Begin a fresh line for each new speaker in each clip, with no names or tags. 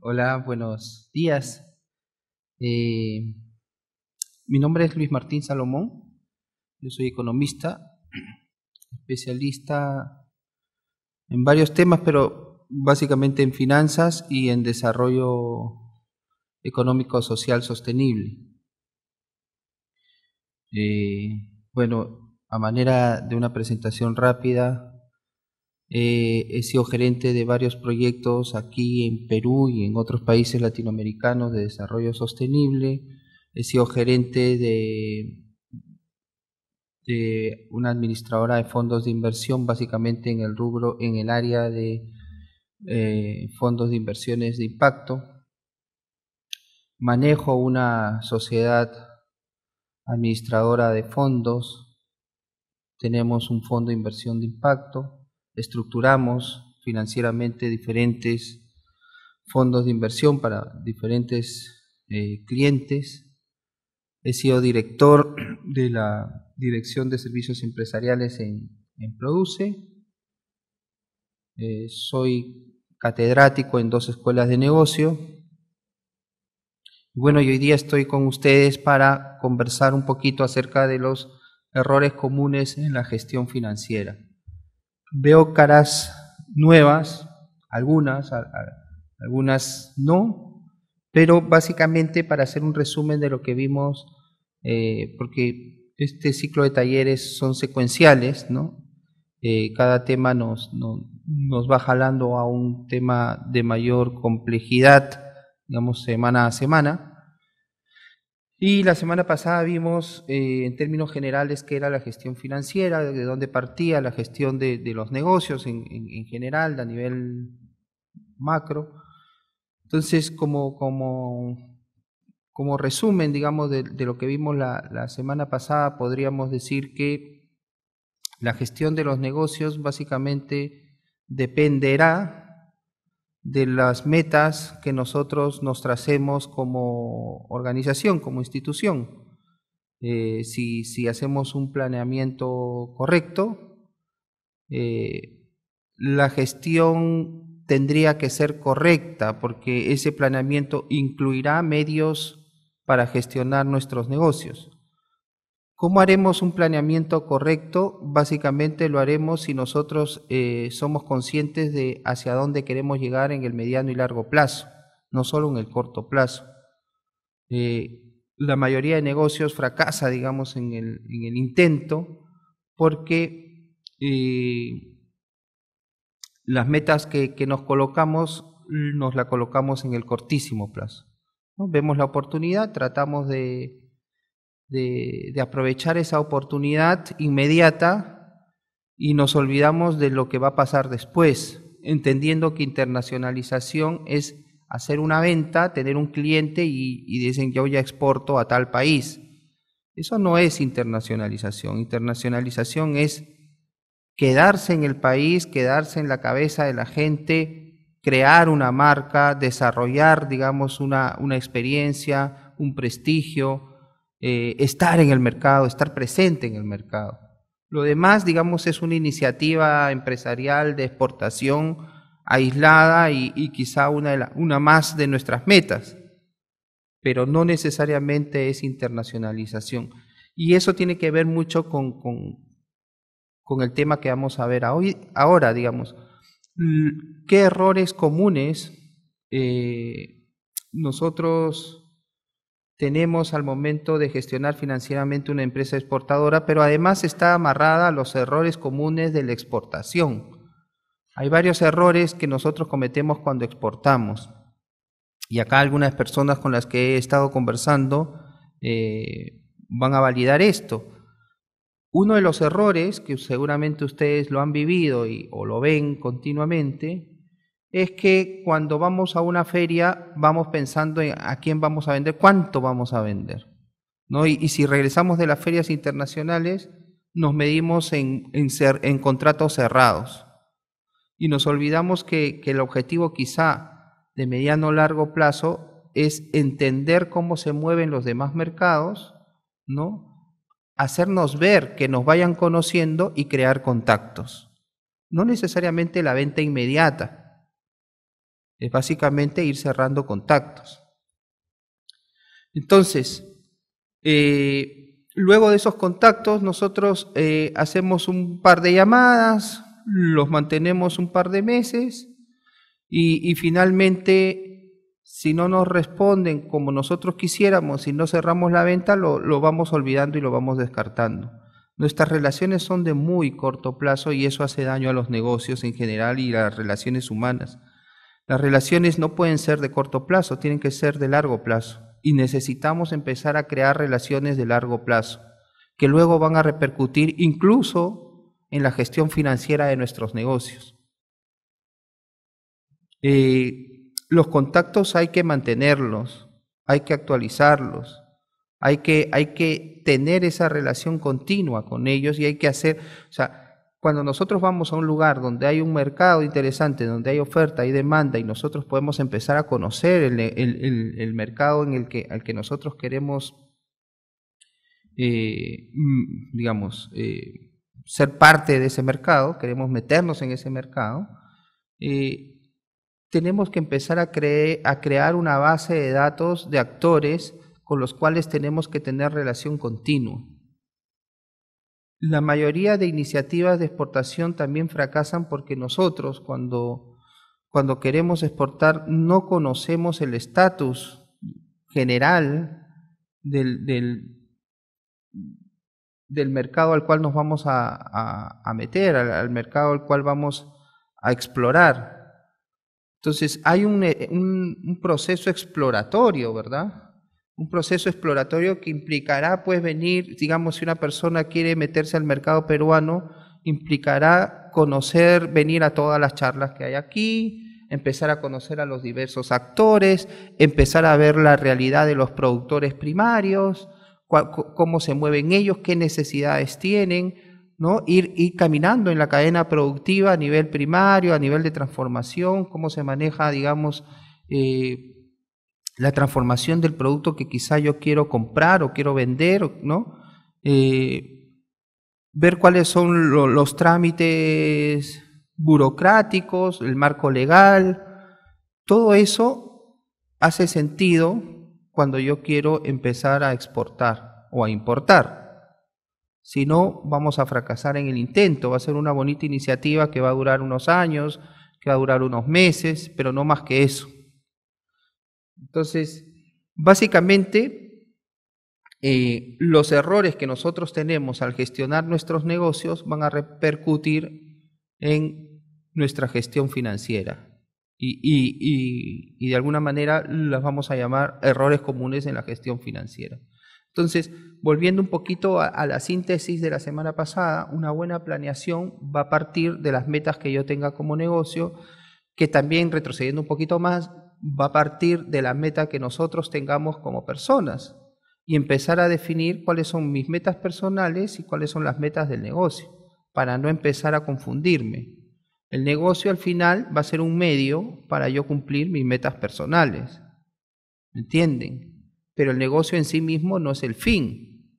Hola, buenos días. Eh, mi nombre es Luis Martín Salomón. Yo soy economista, especialista en varios temas, pero básicamente en finanzas y en desarrollo económico social sostenible.
Eh,
bueno, a manera de una presentación rápida, eh, he sido gerente de varios proyectos aquí en Perú y en otros países latinoamericanos de desarrollo sostenible. He sido gerente de, una administradora de fondos de inversión, básicamente en el rubro, en el área de eh, fondos de inversiones de impacto. Manejo una sociedad administradora de fondos. Tenemos un fondo de inversión de impacto estructuramos financieramente diferentes fondos de inversión para diferentes eh, clientes. He sido director de la Dirección de Servicios Empresariales en, Produce. Eh, soy catedrático en dos escuelas de negocio. Bueno, y hoy día estoy con ustedes para conversar un poquito acerca de los errores comunes en la gestión financiera veo caras nuevas, algunas, algunas no, pero básicamente para hacer un resumen de lo que vimos, eh, porque este ciclo de talleres son secuenciales, ¿no? Eh, cada tema nos, nos va jalando a un tema de mayor complejidad, digamos, semana a semana. Y la semana pasada vimos eh, en términos generales qué era la gestión financiera, de dónde partía la gestión de, los negocios en, general, a nivel macro. Entonces, como, como, como resumen, digamos, de, lo que vimos la, la, semana pasada, podríamos decir que la gestión de los negocios básicamente dependerá de las metas que nosotros nos tracemos como organización, como institución. Eh, si, hacemos un planeamiento correcto, eh, la gestión tendría que ser correcta porque ese planeamiento incluirá medios para gestionar nuestros negocios. ¿Cómo haremos un planeamiento correcto? Básicamente lo haremos si nosotros eh, somos conscientes de hacia dónde queremos llegar en el mediano y largo plazo, no solo en el corto plazo. Eh, la mayoría de negocios fracasa, digamos, en el, intento porque eh, las metas que, nos colocamos nos las colocamos en el cortísimo plazo. Vemos la oportunidad, tratamos de de, aprovechar esa oportunidad inmediata y nos olvidamos de lo que va a pasar después, entendiendo que internacionalización es hacer una venta, tener un cliente y, y, dicen yo ya exporto a tal país. Eso no es internacionalización. Internacionalización es quedarse en el país, quedarse en la cabeza de la gente, crear una marca, desarrollar, digamos, una experiencia, un prestigio, eh, estar en el mercado, estar presente en el mercado. Lo demás, digamos, es una iniciativa empresarial de exportación aislada y, quizá una, de una más de nuestras metas, pero no necesariamente es internacionalización. Y eso tiene que ver mucho con, con, el tema que vamos a ver hoy, ahora, digamos. ¿Qué errores comunes eh, nosotros tenemos al momento de gestionar financieramente una empresa exportadora, pero además está amarrada a los errores comunes de la exportación. Hay varios errores que nosotros cometemos cuando exportamos. Y acá algunas personas con las que he estado conversando eh, van a validar esto. Uno de los errores que seguramente ustedes lo han vivido y, o lo ven continuamente es que cuando vamos a una feria vamos pensando en a quién vamos a vender, cuánto vamos a vender. Y, si regresamos de las ferias internacionales, nos medimos en, ser, en contratos cerrados. Y nos olvidamos que, el objetivo quizá de mediano o largo plazo es entender cómo se mueven los demás mercados, ¿no? hacernos ver, que nos vayan conociendo y crear contactos. No necesariamente la venta inmediata, es básicamente ir cerrando contactos. Entonces, eh, luego de esos contactos, nosotros eh, hacemos un par de llamadas, los mantenemos un par de meses y, finalmente, si no nos responden como nosotros quisiéramos, si no cerramos la venta, lo, lo vamos olvidando y lo vamos descartando. Nuestras relaciones son de muy corto plazo y eso hace daño a los negocios en general y a las relaciones humanas. Las relaciones no pueden ser de corto plazo, tienen que ser de largo plazo. Y necesitamos empezar a crear relaciones de largo plazo, que luego van a repercutir incluso en la gestión financiera de nuestros negocios. Eh, los contactos hay que mantenerlos, hay que actualizarlos, hay que, hay que tener esa relación continua con ellos y hay que hacer, o sea, cuando nosotros vamos a un lugar donde hay un mercado interesante, donde hay oferta y demanda y nosotros podemos empezar a conocer el, mercado en el que, al que nosotros queremos, eh, mm, digamos, eh, ser parte de ese mercado, queremos meternos en ese mercado, eh, tenemos que empezar a, a crear una base de datos de actores con los cuales tenemos que tener relación continua. La mayoría de iniciativas de exportación también fracasan porque nosotros cuando, cuando queremos exportar no conocemos el estatus general del, del, mercado al cual nos vamos a, a, meter, al, mercado al cual vamos a explorar. Entonces hay un, un proceso exploratorio, ¿verdad? un proceso exploratorio que implicará pues venir, digamos, si una persona quiere meterse al mercado peruano, implicará conocer, venir a todas las charlas que hay aquí, empezar a conocer a los diversos actores, empezar a ver la realidad de los productores primarios, cómo se mueven ellos, qué necesidades tienen, ¿no? Ir, caminando en la cadena productiva a nivel primario, a nivel de transformación, cómo se maneja, digamos, eh, la transformación del producto que quizá yo quiero comprar o quiero vender, ¿no? Eh, ver cuáles son los trámites burocráticos, el marco legal, todo eso hace sentido cuando yo quiero empezar a exportar o a importar. Si no, vamos a fracasar en el intento. Va a ser una bonita iniciativa que va a durar unos años, que va a durar unos meses, pero no más que eso. Entonces, básicamente, eh, los errores que nosotros tenemos al gestionar nuestros negocios van a repercutir en nuestra gestión financiera. Y, y, y, de alguna manera las vamos a llamar errores comunes en la gestión financiera. Entonces, volviendo un poquito a, la síntesis de la semana pasada, una buena planeación va a partir de las metas que yo tenga como negocio, que también retrocediendo un poquito más, va a partir de la meta que nosotros tengamos como personas y empezar a definir cuáles son mis metas personales y cuáles son las metas del negocio, para no empezar a confundirme. El negocio al final va a ser un medio para yo cumplir mis metas personales. entienden? Pero el negocio en sí mismo no es el fin.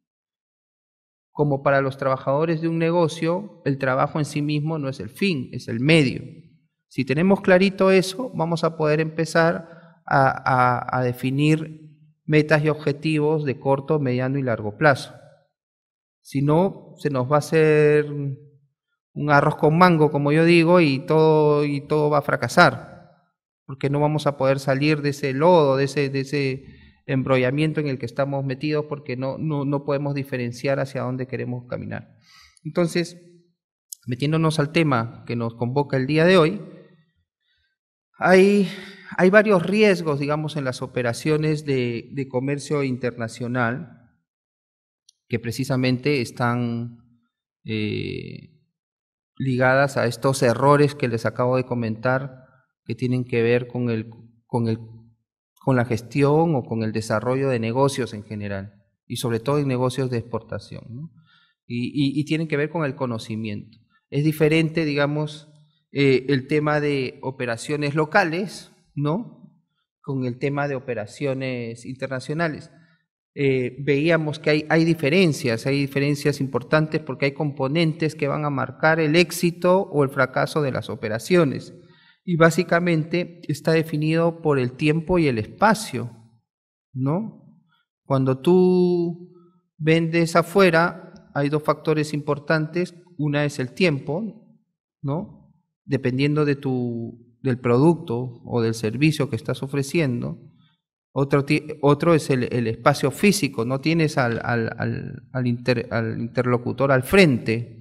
Como para los trabajadores de un negocio, el trabajo en sí mismo no es el fin, es el medio. Si tenemos clarito eso, vamos a poder empezar a, definir metas y objetivos de corto, mediano y largo plazo. Si no, se nos va a hacer un arroz con mango, como yo digo, y todo, y todo va a fracasar, porque no vamos a poder salir de ese lodo, de ese, de ese embrollamiento en el que estamos metidos, porque no, no podemos diferenciar hacia dónde queremos caminar. Entonces, metiéndonos al tema que nos convoca el día de hoy, hay, varios riesgos, digamos, en las operaciones de, comercio internacional que precisamente están eh, ligadas a estos errores que les acabo de comentar que tienen que ver con, la gestión o con el desarrollo de negocios en general y sobre todo en negocios de exportación. y, tienen que ver con el conocimiento. Es diferente, digamos, eh, el tema de operaciones locales, ¿no? Con el tema de operaciones internacionales. Eh, veíamos que hay, hay diferencias, hay diferencias importantes porque hay componentes que van a marcar el éxito o el fracaso de las operaciones. Y básicamente está definido por el tiempo y el espacio, ¿no? Cuando tú vendes afuera, hay dos factores importantes. Una es el tiempo, ¿no? dependiendo de tu, del producto o del servicio que estás ofreciendo. Otro, otro es el, espacio físico, no tienes al, al, interlocutor al frente.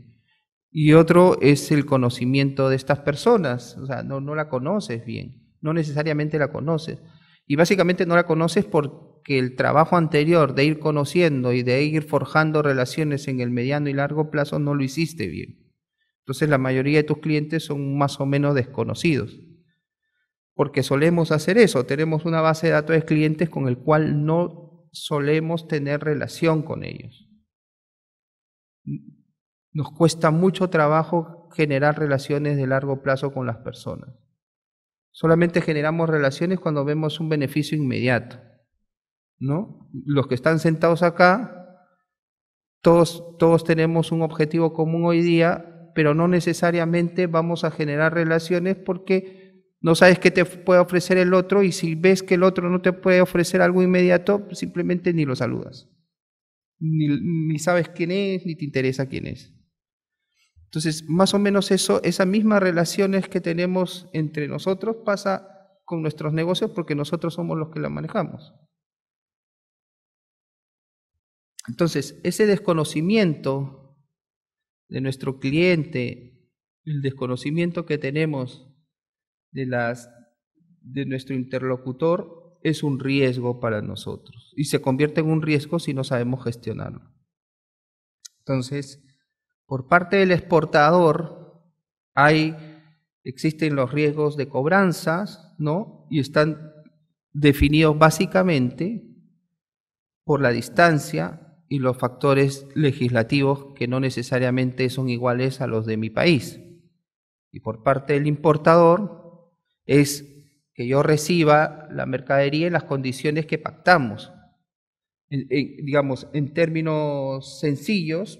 Y otro es el conocimiento de estas personas, o sea, no, no la conoces bien, no necesariamente la conoces. Y básicamente no la conoces porque el trabajo anterior de ir conociendo y de ir forjando relaciones en el mediano y largo plazo no lo hiciste bien. Entonces la mayoría de tus clientes son más o menos desconocidos. Porque solemos hacer eso, tenemos una base de datos de clientes con el cual no solemos tener relación con ellos. Nos cuesta mucho trabajo generar relaciones de largo plazo con las personas. Solamente generamos relaciones cuando vemos un beneficio inmediato. ¿No? Los que están sentados acá, todos, todos tenemos un objetivo común hoy día pero no necesariamente vamos a generar relaciones porque no sabes qué te puede ofrecer el otro y si ves que el otro no te puede ofrecer algo inmediato, pues simplemente ni lo saludas. Ni, ni sabes quién es, ni te interesa quién es. Entonces, más o menos eso, esas mismas relaciones que tenemos entre nosotros pasa con nuestros negocios porque nosotros somos los que las manejamos. Entonces, ese desconocimiento de nuestro cliente, el desconocimiento que tenemos de, las, de nuestro interlocutor es un riesgo para nosotros y se convierte en un riesgo si no sabemos gestionarlo. Entonces, por parte del exportador hay existen los riesgos de cobranzas, ¿no? Y están definidos básicamente por la distancia y los factores legislativos que no necesariamente son iguales a los de mi país. Y por parte del importador es que yo reciba la mercadería en las condiciones que pactamos. digamos, en términos sencillos,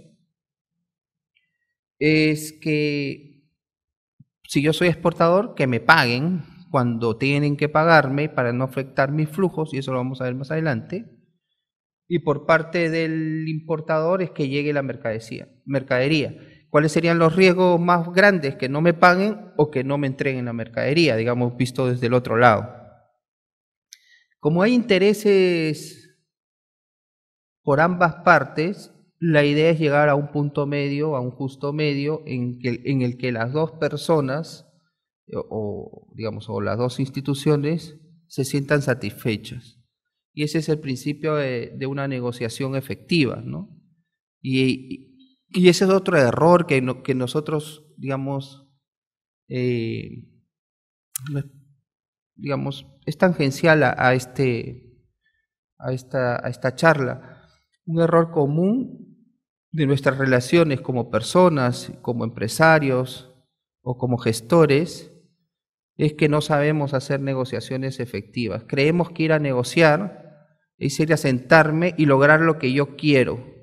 es que si yo soy exportador, que me paguen cuando tienen que pagarme para no afectar mis flujos, y eso lo vamos a ver más adelante y por parte del importador es que llegue la mercadería. mercadería. ¿Cuáles serían los riesgos más grandes? Que no me paguen o que no me entreguen la mercadería, digamos, visto desde el otro lado. Como hay intereses por ambas partes, la idea es llegar a un punto medio, a un justo medio, en, en el que las dos personas, eh, o digamos, o las dos instituciones, se sientan satisfechas. Y ese es el principio de, una negociación efectiva, ¿no? Y, y, ese es otro error que, que nosotros, digamos, eh, digamos, es tangencial a, este, a, esta, a esta charla. Un error común de nuestras relaciones como personas, como empresarios o como gestores, es que no sabemos hacer negociaciones efectivas. Creemos que ir a negociar y sería sentarme y lograr lo que yo quiero.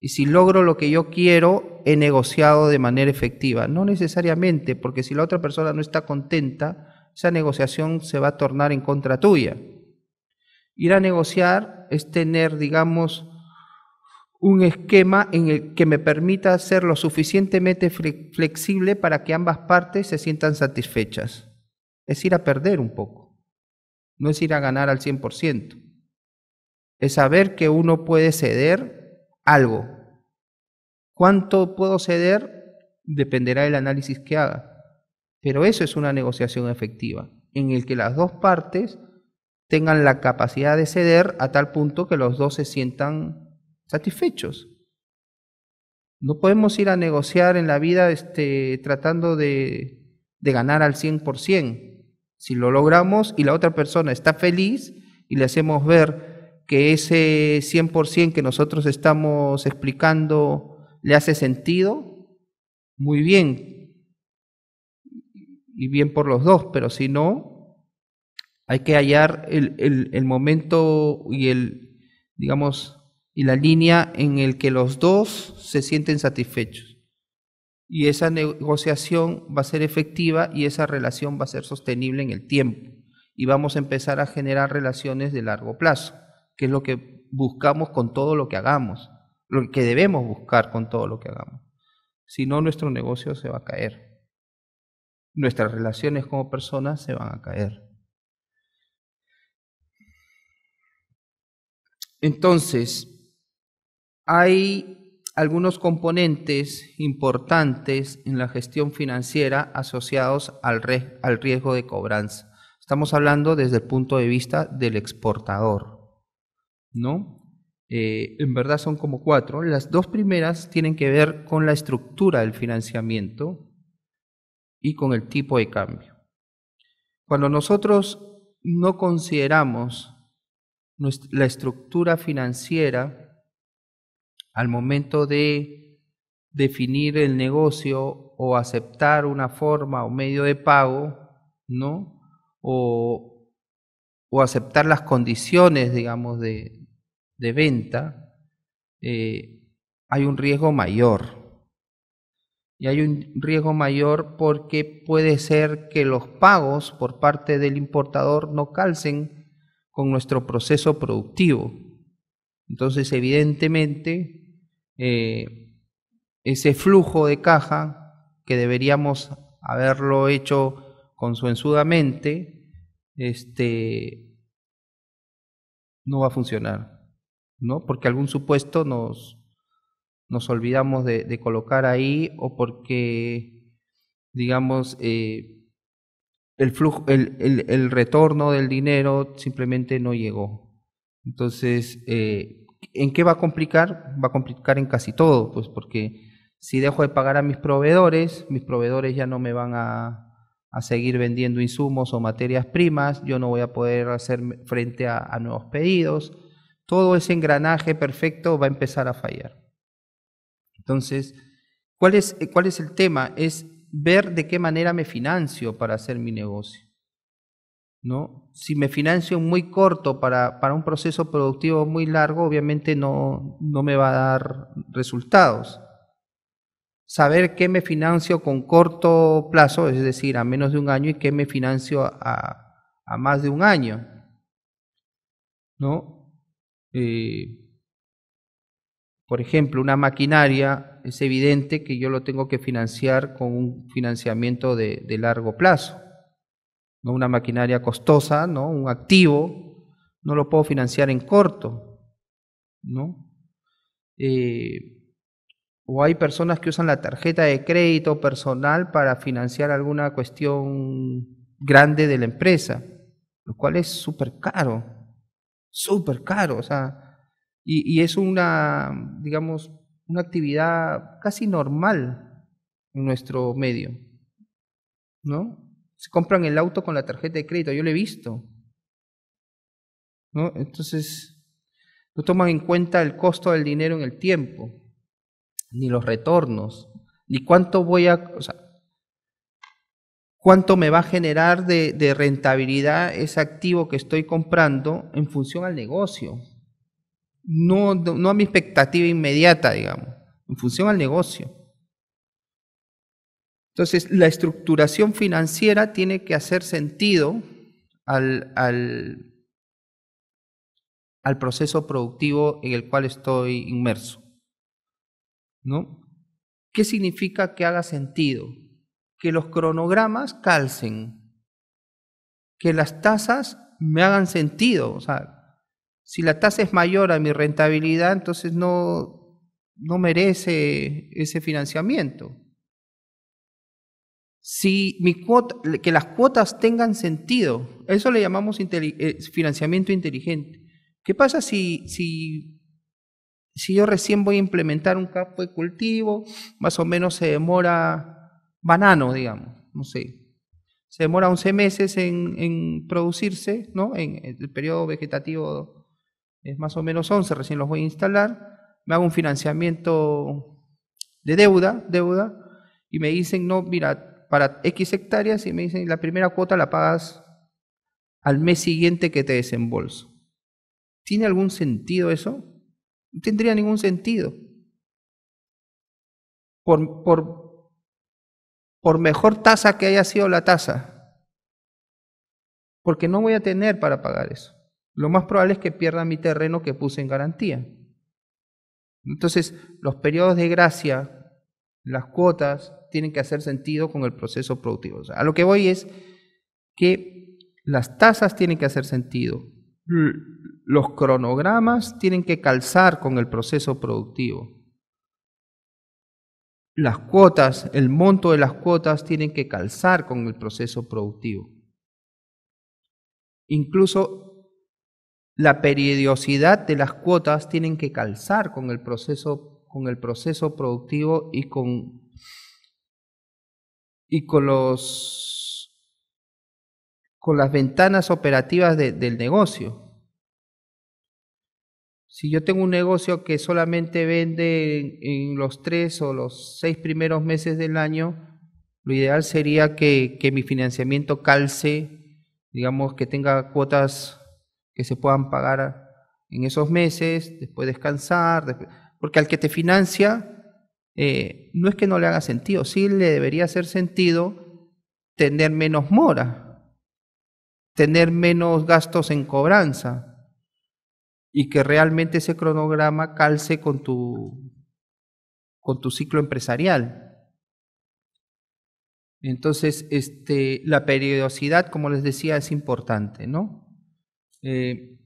Y si logro lo que yo quiero, he negociado de manera efectiva. No necesariamente, porque si la otra persona no está contenta, esa negociación se va a tornar en contra tuya. Ir a negociar es tener, digamos, un esquema en el que me permita ser lo suficientemente flexible para que ambas partes se sientan satisfechas. Es ir a perder un poco, no es ir a ganar al 100% es saber que uno puede ceder algo. ¿Cuánto puedo ceder? Dependerá del análisis que haga. Pero eso es una negociación efectiva, en el que las dos partes tengan la capacidad de ceder a tal punto que los dos se sientan satisfechos. No podemos ir a negociar en la vida este, tratando de, de ganar al 100%. Si lo logramos y la otra persona está feliz y le hacemos ver que ese 100% que nosotros estamos explicando le hace sentido, muy bien, y bien por los dos, pero si no, hay que hallar el, el momento y el, digamos, y la línea en el que los dos se sienten satisfechos. Y esa negociación va a ser efectiva y esa relación va a ser sostenible en el tiempo. Y vamos a empezar a generar relaciones de largo plazo que es lo que buscamos con todo lo que hagamos, lo que debemos buscar con todo lo que hagamos. Si no, nuestro negocio se va a caer. Nuestras relaciones como personas se van a caer. Entonces, hay algunos componentes importantes en la gestión financiera asociados al, al riesgo de cobranza. Estamos hablando desde el punto de vista del exportador. ¿no? Eh, en verdad son como cuatro. Las dos primeras tienen que ver con la estructura del financiamiento y con el tipo de cambio. Cuando nosotros no consideramos la estructura financiera al momento de definir el negocio o aceptar una forma o medio de pago, ¿no? O, o aceptar las condiciones, digamos, de, venta, eh, hay un riesgo mayor. Y hay un riesgo mayor porque puede ser que los pagos por parte del importador no calcen con nuestro proceso productivo. Entonces, evidentemente, eh, ese flujo de caja que deberíamos haberlo hecho consuensudamente, este, no va a funcionar, ¿no? Porque algún supuesto nos, nos olvidamos de, colocar ahí o porque, digamos, eh, el, flujo, el, el, retorno del dinero simplemente no llegó. Entonces, eh, ¿en qué va a complicar? Va a complicar en casi todo, pues porque si dejo de pagar a mis proveedores, mis proveedores ya no me van a, a seguir vendiendo insumos o materias primas, yo no voy a poder hacer frente a, nuevos pedidos, todo ese engranaje perfecto va a empezar a fallar. Entonces, ¿cuál es, el tema? Es ver de qué manera me financio para hacer mi negocio. ¿No? Si me financio muy corto para, un proceso productivo muy largo, obviamente no me va a dar resultados saber qué me financio con corto plazo, es decir, a menos de un año, y qué me financio a, a más de un año. ¿No? Eh, por ejemplo, una maquinaria, es evidente que yo lo tengo que financiar con un financiamiento de, de largo plazo. ¿no? Una maquinaria costosa, ¿no? un activo, no lo puedo financiar en corto. ¿no? Eh, o hay personas que usan la tarjeta de crédito personal para financiar alguna cuestión grande de la empresa, lo cual es súper caro, súper caro, o sea, y, es una, digamos, una actividad casi normal en nuestro medio, ¿no? Se compran el auto con la tarjeta de crédito, yo lo he visto, ¿no? Entonces, no toman en cuenta el costo del dinero en el tiempo ni los retornos, ni cuánto voy a, cuánto me va a generar de, rentabilidad ese activo que estoy comprando en función al negocio. No, a mi expectativa inmediata, digamos, en función al negocio. Entonces, la estructuración financiera tiene que hacer sentido al proceso productivo en el cual estoy inmerso. ¿no? ¿Qué significa que haga sentido? Que los cronogramas calcen, que las tasas me hagan sentido. O sea, si la tasa es mayor a mi rentabilidad, entonces no, no merece ese financiamiento. Si mi cuota, que las cuotas tengan sentido, eso le llamamos eh, financiamiento inteligente. ¿Qué pasa si, si si yo recién voy a implementar un campo de cultivo, más o menos se demora banano, digamos, no sé. Se demora 11 meses en, producirse, ¿no? En, el periodo vegetativo es más o menos 11, recién los voy a instalar. Me hago un financiamiento de deuda, deuda, y me dicen, no, mira, para X hectáreas, y me dicen, la primera cuota la pagas al mes siguiente que te desembolso. ¿Tiene algún sentido eso? No tendría ningún sentido. Por, por, por mejor tasa que haya sido la tasa. Porque no voy a tener para pagar eso. Lo más probable es que pierda mi terreno que puse en garantía. Entonces, los periodos de gracia, las cuotas, tienen que hacer sentido con el proceso productivo. O sea, a lo que voy es que las tasas tienen que hacer sentido. Los cronogramas tienen que calzar con el proceso productivo. Las cuotas, el monto de las cuotas tienen que calzar con el proceso productivo. Incluso la periodicidad de las cuotas tienen que calzar con el proceso, con el proceso productivo y con, y con los con las ventanas operativas del negocio. Si yo tengo un negocio que solamente vende en, los tres o los seis primeros meses del año, lo ideal sería que, que mi financiamiento calce, digamos que tenga cuotas que se puedan pagar en esos meses, después descansar, porque al que te financia, eh, no es que no le haga sentido, sí le debería hacer sentido tener menos mora, tener menos gastos en cobranza, y que realmente ese cronograma calce con tu, con tu ciclo empresarial. Entonces, este, la periodicidad, como les decía, es importante, ¿no? Eh,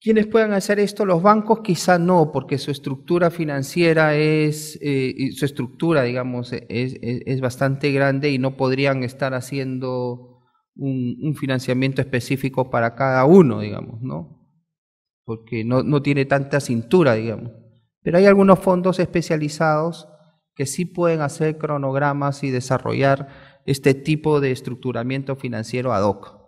¿Quiénes pueden hacer esto? Los bancos quizá no, porque su estructura financiera es, eh, su estructura, digamos, es, es, bastante grande y no podrían estar haciendo un, financiamiento específico para cada uno, digamos, ¿no? Porque no, no tiene tanta cintura, digamos. Pero hay algunos fondos especializados que sí pueden hacer cronogramas y desarrollar este tipo de estructuramiento financiero ad hoc.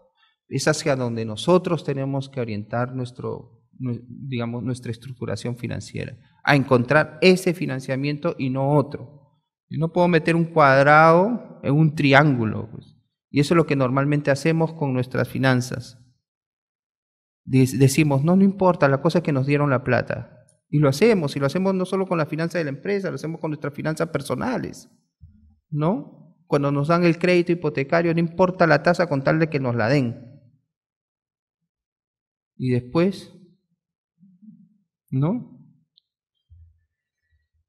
Es hacia donde nosotros tenemos que orientar nuestro, digamos, nuestra estructuración financiera, a encontrar ese financiamiento y no otro. Yo no puedo meter un cuadrado en un triángulo. Pues. Y eso es lo que normalmente hacemos con nuestras finanzas. Decimos, no, no importa, la cosa que nos dieron la plata. Y lo hacemos, y lo hacemos no solo con la finanza de la empresa, lo hacemos con nuestras finanzas personales. ¿No? Cuando nos dan el crédito hipotecario, no importa la tasa con tal de que nos la den. Y después, ¿no?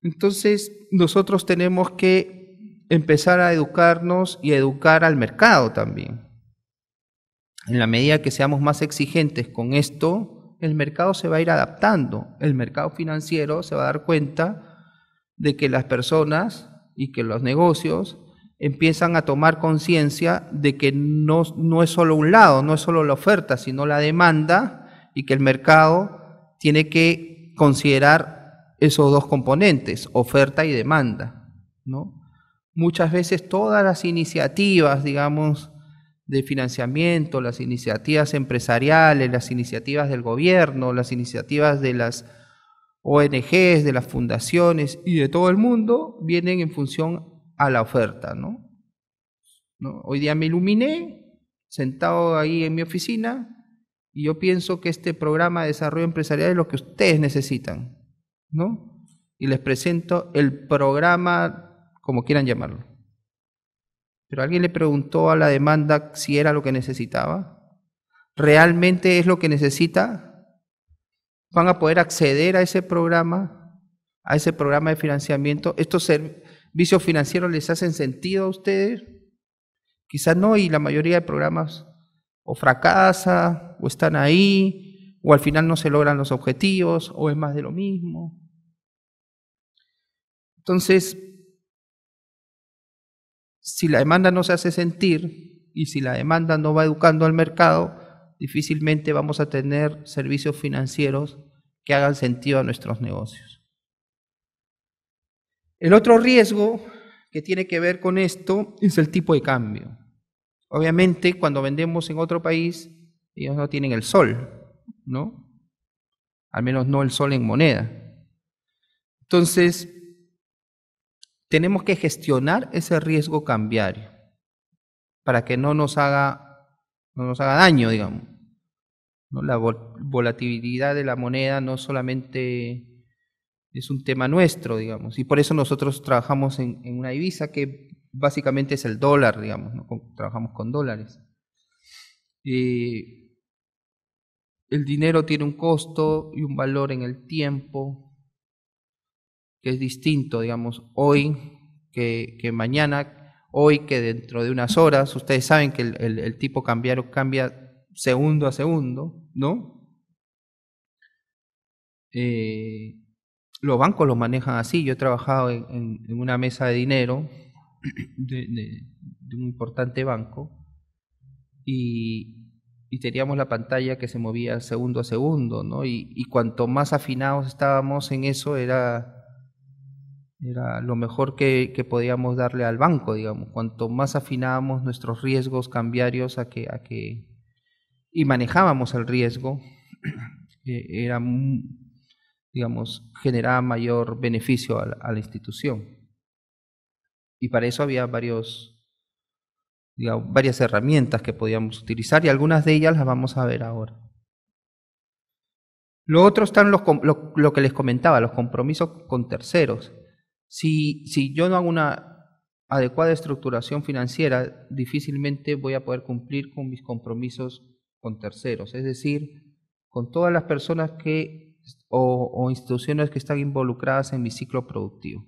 Entonces, nosotros tenemos que empezar a educarnos y educar al mercado también. En la medida que seamos más exigentes con esto, el mercado se va a ir adaptando, el mercado financiero se va a dar cuenta de que las personas y que los negocios empiezan a tomar conciencia de que no, no es solo un lado, no es solo la oferta, sino la demanda y que el mercado tiene que considerar esos dos componentes, oferta y demanda, ¿no? muchas veces todas las iniciativas, digamos, de financiamiento, las iniciativas empresariales, las iniciativas del gobierno, las iniciativas de las ONGs, de las fundaciones y de todo el mundo, vienen en función a la oferta, ¿no? Hoy día me iluminé, sentado ahí en mi oficina, y yo pienso que este programa de desarrollo empresarial es lo que ustedes necesitan, ¿no? Y les presento el programa como quieran llamarlo. Pero alguien le preguntó a la demanda si era lo que necesitaba. ¿Realmente es lo que necesita? ¿Van a poder acceder a ese programa, a ese programa de financiamiento? ¿Estos servicios financieros les hacen sentido a ustedes? Quizás no, y la mayoría de programas o fracasa, o están ahí, o al final no se logran los objetivos, o es más de lo mismo. Entonces, si la demanda no se hace sentir y si la demanda no va educando al mercado, difícilmente vamos a tener servicios financieros que hagan sentido a nuestros negocios. El otro riesgo que tiene que ver con esto es el tipo de cambio. Obviamente, cuando vendemos en otro país, ellos no tienen el sol, ¿no? Al menos no el sol en moneda. Entonces, tenemos que gestionar ese riesgo cambiario para que no nos haga, no nos haga daño, digamos. La volatilidad de la moneda no solamente es un tema nuestro, digamos, y por eso nosotros trabajamos en, una divisa que básicamente es el dólar, digamos, trabajamos con dólares. Eh, el dinero tiene un costo y un valor en el tiempo, que es distinto, digamos, hoy que, mañana, hoy que dentro de unas horas. Ustedes saben que el, tipo cambia segundo a segundo, ¿no? Eh, los bancos lo manejan así. Yo he trabajado en, una mesa de dinero de, un importante banco y, y, teníamos la pantalla que se movía segundo a segundo, ¿no? Y, y cuanto más afinados estábamos en eso, era era lo mejor que, podíamos darle al banco, digamos. Cuanto más afinábamos nuestros riesgos cambiarios a que, a que y manejábamos el riesgo, eh, era, digamos, generaba mayor beneficio a la, institución. Y para eso había varios, varias herramientas que podíamos utilizar y algunas de ellas las vamos a ver ahora. Lo otro están los, lo que les comentaba, los compromisos con terceros. Si, yo no hago una adecuada estructuración financiera, difícilmente voy a poder cumplir con mis compromisos con terceros, es decir, con todas las personas que o, instituciones que están involucradas en mi ciclo productivo,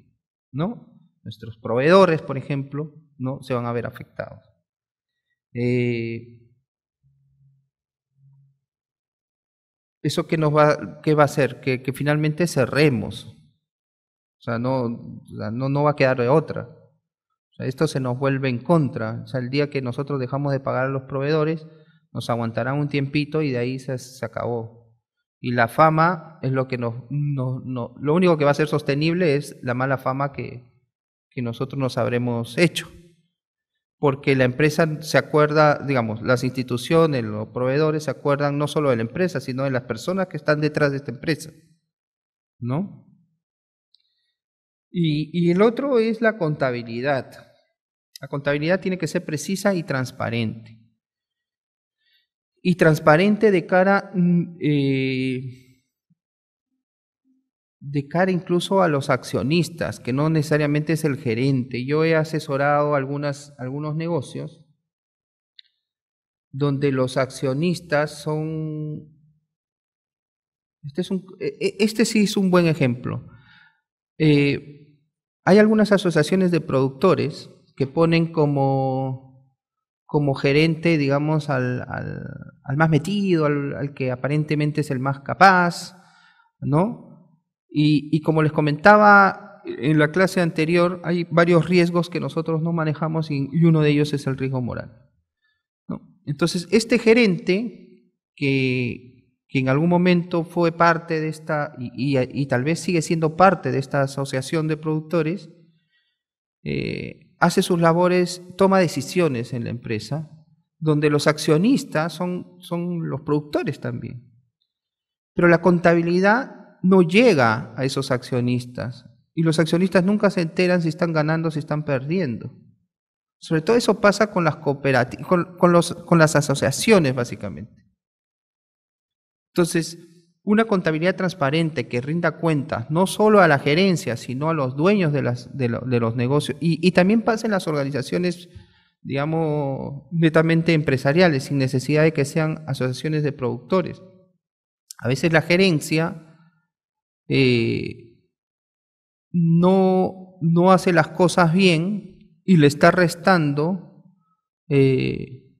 ¿no? Nuestros proveedores, por ejemplo, no se van a ver afectados. Eh, ¿Eso qué, nos va, qué va a hacer? que finalmente cerremos o sea, no, no, no va a quedar de otra. O sea, esto se nos vuelve en contra. O sea, el día que nosotros dejamos de pagar a los proveedores, nos aguantarán un tiempito y de ahí se, se acabó. Y la fama es lo que nos, no, no, lo único que va a ser sostenible es la mala fama que, que nosotros nos habremos hecho. Porque la empresa se acuerda, digamos, las instituciones, los proveedores se acuerdan no solo de la empresa, sino de las personas que están detrás de esta empresa. ¿No? Y, el otro es la contabilidad. La contabilidad tiene que ser precisa y transparente. Y transparente de cara, mm, eh, de cara incluso a los accionistas, que no necesariamente es el gerente. Yo he asesorado algunas, algunos negocios donde los accionistas son... Este, es un, e, e, este sí es un buen ejemplo. Eh, hay algunas asociaciones de productores que ponen como, como gerente, digamos, al, más metido, al, que aparentemente es el más capaz, ¿no? Y, como les comentaba en la clase anterior, hay varios riesgos que nosotros no manejamos y, uno de ellos es el riesgo moral. Entonces, este gerente que, que en algún momento fue parte de esta, y, tal vez sigue siendo parte de esta asociación de productores, eh, hace sus labores, toma decisiones en la empresa, donde los accionistas son, son los productores también. Pero la contabilidad no llega a esos accionistas y los accionistas nunca se enteran si están ganando o si están perdiendo. Sobre todo eso pasa con las cooperativas, con las asociaciones básicamente. Entonces, una contabilidad transparente que rinda cuentas no solo a la gerencia, sino a los dueños de, los negocios y, también pasa en las organizaciones, digamos, netamente empresariales, sin necesidad de que sean asociaciones de productores. A veces la gerencia eh, no, hace las cosas bien y le está restando eh,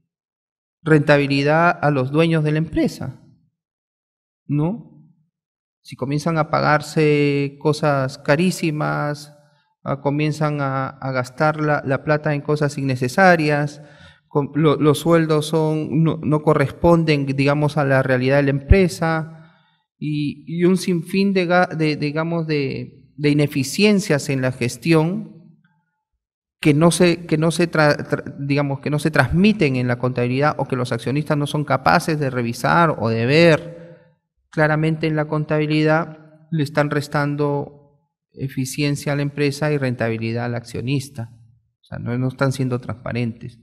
rentabilidad a los dueños de la empresa. ¿no? Si comienzan a pagarse cosas carísimas, ah, comienzan a, gastar la, plata en cosas innecesarias, los sueldos son, no, corresponden, digamos, a la realidad de la empresa y, un sinfín de, digamos, de, ineficiencias en la gestión que no se, que no se digamos, que no se transmiten en la contabilidad o que los accionistas no son capaces de revisar o de ver claramente en la contabilidad le están restando eficiencia a la empresa y rentabilidad al accionista. O sea, no, no están siendo transparentes.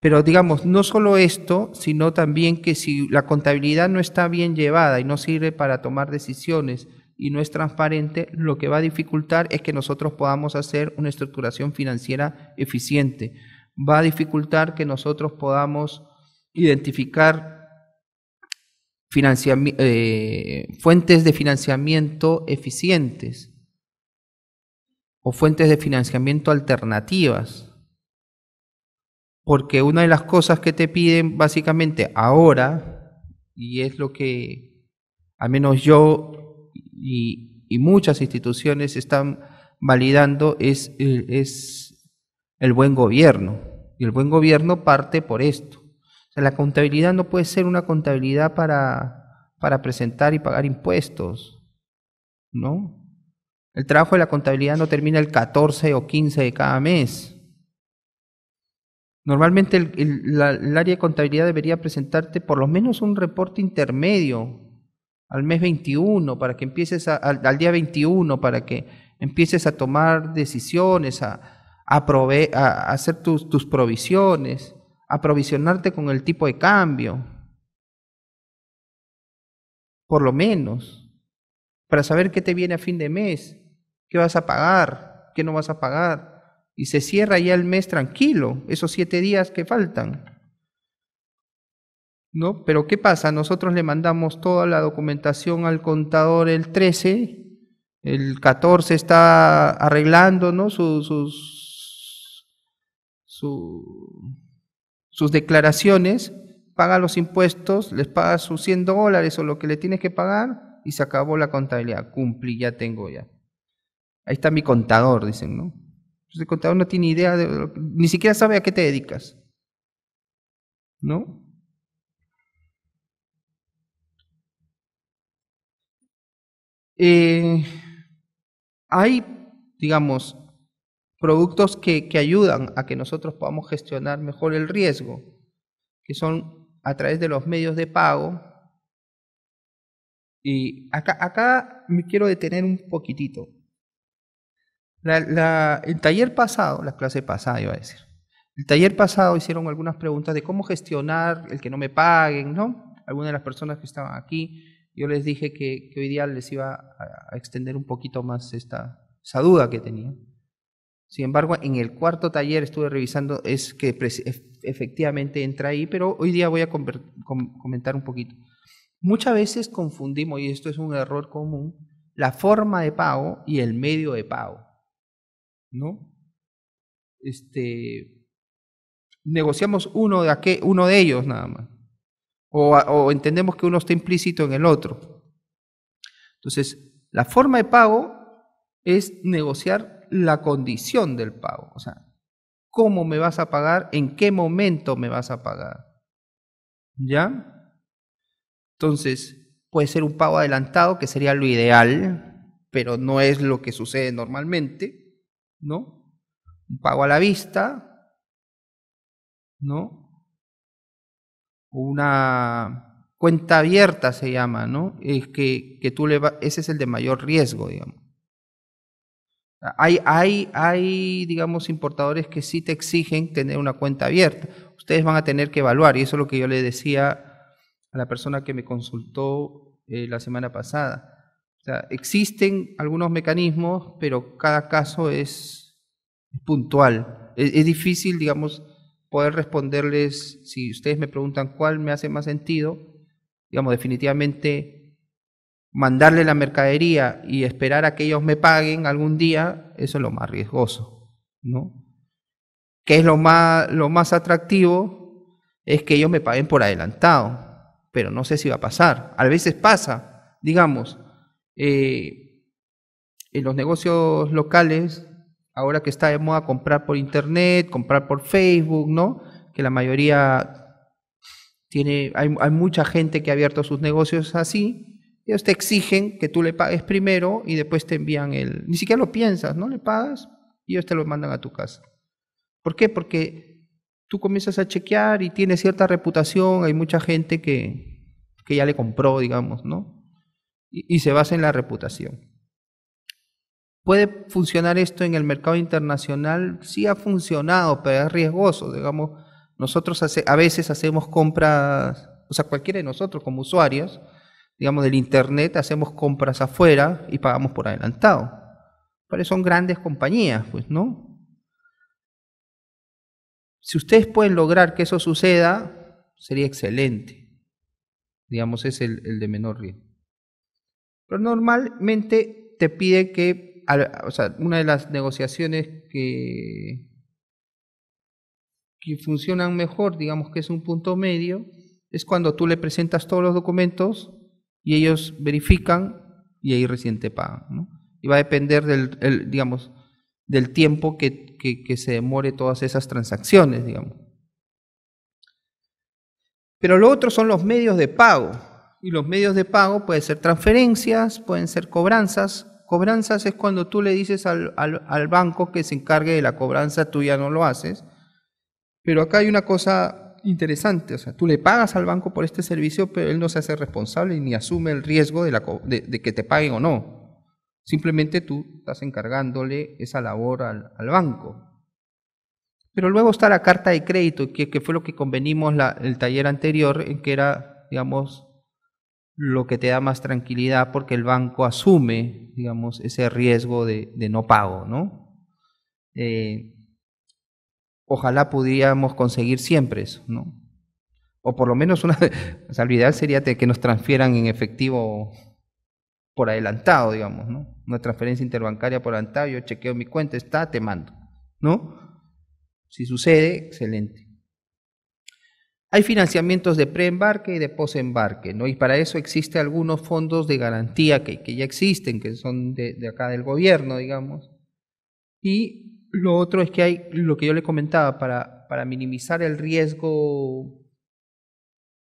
Pero digamos, no solo esto, sino también que si la contabilidad no está bien llevada y no sirve para tomar decisiones y no es transparente, lo que va a dificultar es que nosotros podamos hacer una estructuración financiera eficiente. Va a dificultar que nosotros podamos identificar eh, fuentes de financiamiento eficientes o fuentes de financiamiento alternativas. Porque una de las cosas que te piden básicamente ahora, y es lo que al menos yo y, y muchas instituciones están validando, es, es el buen gobierno. Y el buen gobierno parte por esto la contabilidad no puede ser una contabilidad para, para presentar y pagar impuestos, ¿no? El trabajo de la contabilidad no termina el 14 o 15 de cada mes. Normalmente el, área de contabilidad debería presentarte por lo menos un reporte intermedio al mes 21, para que empieces al, día 21, para que empieces a tomar decisiones, a, hacer tus provisiones aprovisionarte con el tipo de cambio, por lo menos, para saber qué te viene a fin de mes, qué vas a pagar, qué no vas a pagar. Y se cierra ya el mes tranquilo, esos siete días que faltan. ¿No? Pero ¿qué pasa? Nosotros le mandamos toda la documentación al contador el 13, el 14 está arreglando ¿no? sus, sus, su, sus declaraciones, paga los impuestos, les paga sus 100 dólares o lo que le tienes que pagar y se acabó la contabilidad. Cumplí, ya tengo ya. Ahí está mi contador, dicen, ¿no? Entonces pues el contador no tiene idea, de ni siquiera sabe a qué te dedicas. ¿No? Eh, hay, digamos, productos que, que ayudan a que nosotros podamos gestionar mejor el riesgo, que son a través de los medios de pago. Y acá, acá me quiero detener un poquitito. La, el taller pasado, la clase pasada iba a decir, el taller pasado hicieron algunas preguntas de cómo gestionar el que no me paguen, ¿no? Algunas de las personas que estaban aquí, yo les dije que, hoy día les iba a, extender un poquito más esta, esa duda que tenía. Sin embargo, en el cuarto taller estuve revisando, es que efectivamente entra ahí, pero hoy día voy a comentar un poquito. Muchas veces confundimos, y esto es un error común, la forma de pago y el medio de pago. ¿No? Este, negociamos uno de, uno de ellos nada más. O, o entendemos que uno está implícito en el otro. Entonces, la forma de pago es negociar la condición del pago. O sea, ¿cómo me vas a pagar? ¿En qué momento me vas a pagar? ¿Ya? Entonces, puede ser un pago adelantado, que sería lo ideal, pero no es lo que sucede normalmente, ¿no? Un pago a la vista, ¿no? Una cuenta abierta se llama, ¿no? Es que, que tú le va, ese es el de mayor riesgo, digamos. Hay, hay, hay, digamos, importadores que sí te exigen tener una cuenta abierta. Ustedes van a tener que evaluar, y eso es lo que yo le decía a la persona que me consultó eh, la semana pasada. O sea, existen algunos mecanismos, pero cada caso es puntual. es difícil, digamos, poder responderles, si ustedes me preguntan cuál me hace más sentido, digamos, definitivamente mandarle la mercadería y esperar a que ellos me paguen algún día, eso es lo más riesgoso, ¿no? ¿Qué es lo más, lo más atractivo? Es que ellos me paguen por adelantado, pero no sé si va a pasar. A veces pasa, digamos, eh, en los negocios locales, ahora que está de moda comprar por internet, comprar por Facebook, ¿no? Que la mayoría tiene, hay, hay mucha gente que ha abierto sus negocios así, ellos te exigen que tú le pagues primero y después te envían el... Ni siquiera lo piensas, ¿no? Le pagas y ellos te lo mandan a tu casa. ¿Por qué? Porque tú comienzas a chequear y tienes cierta reputación, hay mucha gente que, ya le compró, digamos, ¿no? Y, se basa en la reputación. ¿Puede funcionar esto en el mercado internacional? Sí ha funcionado, pero es riesgoso, digamos. Nosotros a veces hacemos compras, o sea, cualquiera de nosotros como usuarios, digamos, del Internet, hacemos compras afuera y pagamos por adelantado. Pero son grandes compañías, pues, ¿no? Si ustedes pueden lograr que eso suceda, sería excelente. Digamos, es el, el de menor riesgo. Pero normalmente te pide que, o sea, una de las negociaciones que, que funcionan mejor, digamos que es un punto medio, es cuando tú le presentas todos los documentos y ellos verifican y ahí recién te pagan. Y va a depender del, digamos, del tiempo que, se demore todas esas transacciones, digamos. Pero lo otro son los medios de pago. Y los medios de pago pueden ser transferencias, pueden ser cobranzas. Cobranzas es cuando tú le dices al, al banco que se encargue de la cobranza, tú ya no lo haces. Pero acá hay una cosa interesante. O sea, tú le pagas al banco por este servicio, pero él no se hace responsable ni asume el riesgo de, que te paguen o no. Simplemente tú estás encargándole esa labor al, al banco. Pero luego está la carta de crédito, que, que fue lo que convenimos la, el taller anterior, en que era, digamos, lo que te da más tranquilidad porque el banco asume, digamos, ese riesgo de, de no pago, ¿no? Eh, ojalá pudiéramos conseguir siempre eso, ¿no? O por lo menos una, o sea, ideal sería que nos transfieran en efectivo por adelantado, digamos, ¿no? Una transferencia interbancaria por adelantado, yo chequeo mi cuenta, está, te mando, ¿no? Si sucede, excelente. Hay financiamientos de preembarque y de posembarque, ¿no? Y para eso existen algunos fondos de garantía que, ya existen, que son de acá del gobierno, digamos. Y lo otro es que hay lo que yo le comentaba, para, para minimizar el riesgo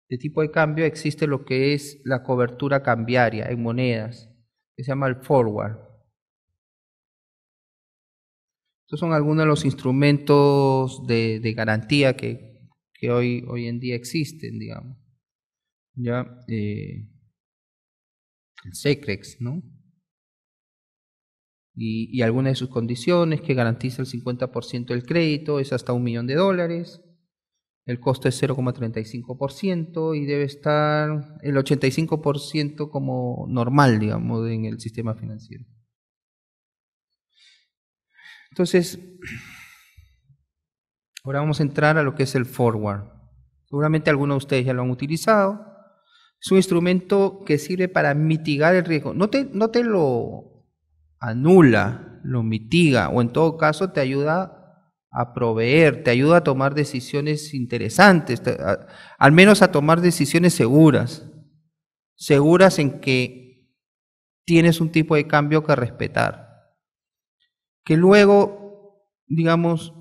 de tipo de cambio existe lo que es la cobertura cambiaria en monedas, que se llama el forward. Estos son algunos de los instrumentos de, de garantía que, que, hoy, hoy en día existen, digamos. Ya, eh, el Secrex, ¿no? y, algunas de sus condiciones que garantiza el 50% del crédito es hasta un millón de dólares. El costo es 0,35% y debe estar el 85% como normal, digamos, en el sistema financiero. Entonces, ahora vamos a entrar a lo que es el forward. Seguramente algunos de ustedes ya lo han utilizado. Es un instrumento que sirve para mitigar el riesgo. No te, no te lo anula, lo mitiga o en todo caso te ayuda a proveer, te ayuda a tomar decisiones interesantes, al menos a tomar decisiones seguras, seguras en que tienes un tipo de cambio que respetar. Que luego, digamos,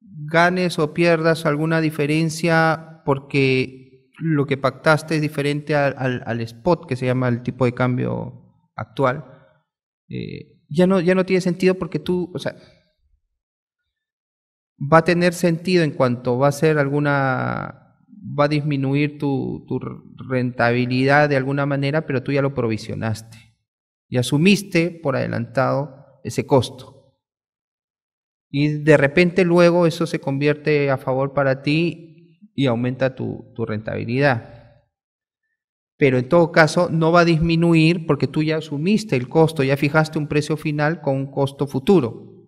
ganes o pierdas alguna diferencia porque lo que pactaste es diferente al spot, que se llama el tipo de cambio actual eh, ya, no, ya no tiene sentido porque tú, o sea, va a tener sentido en cuanto va a ser alguna va a disminuir tu, rentabilidad de alguna manera, pero tú ya lo provisionaste y asumiste por adelantado ese costo. Y de repente luego eso se convierte a favor para ti y aumenta tu rentabilidad pero en todo caso no va a disminuir porque tú ya asumiste el costo, ya fijaste un precio final con un costo futuro,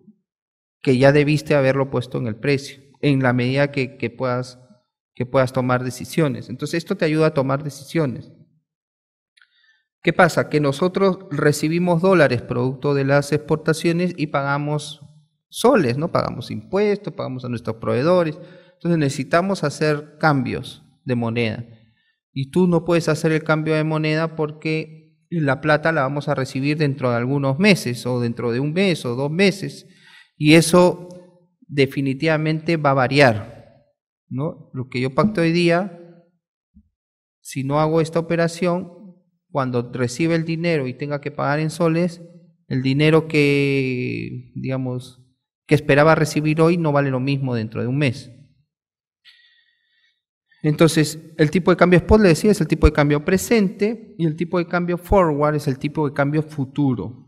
que ya debiste haberlo puesto en el precio, en la medida que, que puedas, que puedas tomar decisiones. Entonces esto te ayuda a tomar decisiones. ¿Qué pasa? Que nosotros recibimos dólares producto de las exportaciones y pagamos soles, ¿no? Pagamos impuestos, pagamos a nuestros proveedores. Entonces necesitamos hacer cambios de moneda y tú no puedes hacer el cambio de moneda porque la plata la vamos a recibir dentro de algunos meses o dentro de un mes o dos meses y eso definitivamente va a variar, ¿no? Lo que yo pacto hoy día, si no hago esta operación, cuando reciba el dinero y tenga que pagar en soles, el dinero que, digamos, que esperaba recibir hoy no vale lo mismo dentro de un mes. Entonces, el tipo de cambio spot, le decía, es el tipo de cambio presente y el tipo de cambio forward es el tipo de cambio futuro.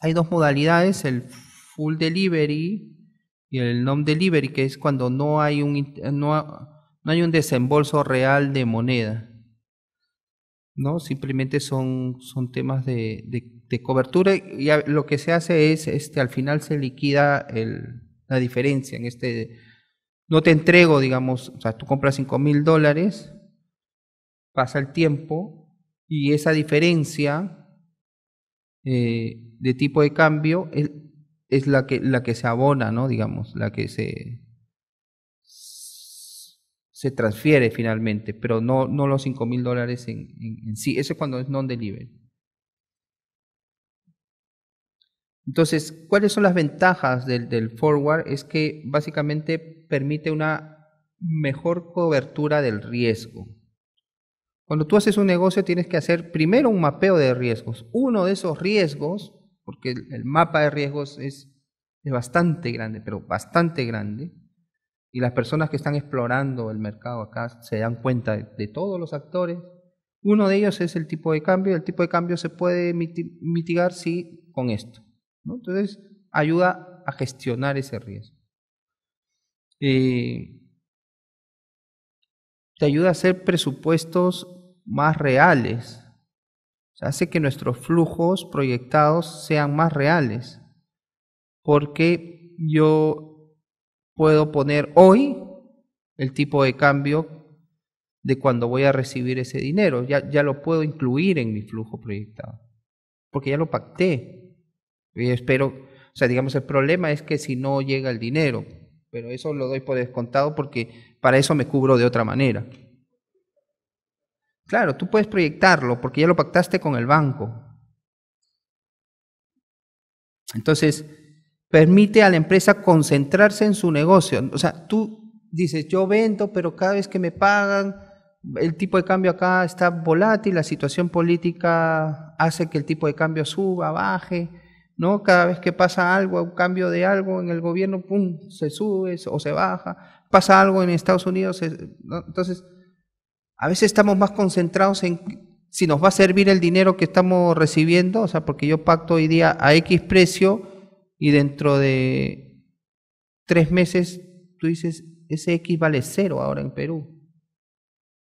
Hay dos modalidades, el full delivery y el non-delivery, que es cuando no hay, un, no, hay un desembolso real de moneda. ¿no? Simplemente son, son temas de, de, cobertura y lo que se hace es, este, al final se liquida la diferencia en este no te entrego, digamos, o sea, tú compras 5 mil dólares, pasa el tiempo y esa diferencia eh, de tipo de cambio es, la, que, la que se abona, ¿no? Digamos, la que se, se transfiere finalmente, pero no, no los 5 mil dólares en, sí. Eso es cuando es non-delivery. Entonces, ¿cuáles son las ventajas del forward? Es que básicamente permite una mejor cobertura del riesgo. Cuando tú haces un negocio tienes que hacer primero un mapeo de riesgos. Uno de esos riesgos, porque el mapa de riesgos es, es bastante grande, pero bastante grande, y las personas que están explorando el mercado acá se dan cuenta de, todos los actores. Uno de ellos es el tipo de cambio. El tipo de cambio se puede mitigar con esto. Entonces ayuda a gestionar ese riesgo te ayuda a hacer presupuestos más reales. O sea, hace que nuestros flujos proyectados sean más reales. Porque yo puedo poner hoy el tipo de cambio de cuando voy a recibir ese dinero. Ya, ya lo puedo incluir en mi flujo proyectado. Porque ya lo pacté. Y espero, o sea, digamos, el problema es que si no llega el dinero, pero eso lo doy por descontado porque para eso me cubro de otra manera. Claro, tú puedes proyectarlo porque ya lo pactaste con el banco. Entonces, permite a la empresa concentrarse en su negocio. O sea, tú dices, yo vendo, pero cada vez que me pagan, el tipo de cambio acá está volátil, la situación política hace que el tipo de cambio suba, baje, ¿no? Cada vez que pasa algo, un cambio de algo en el gobierno, pum, se sube o se baja, pasa algo en Estados Unidos, entonces a veces estamos más concentrados en si nos va a servir el dinero que estamos recibiendo, o sea, porque yo pacto hoy día a X precio y dentro de tres meses tú dices, ese X vale cero ahora en Perú,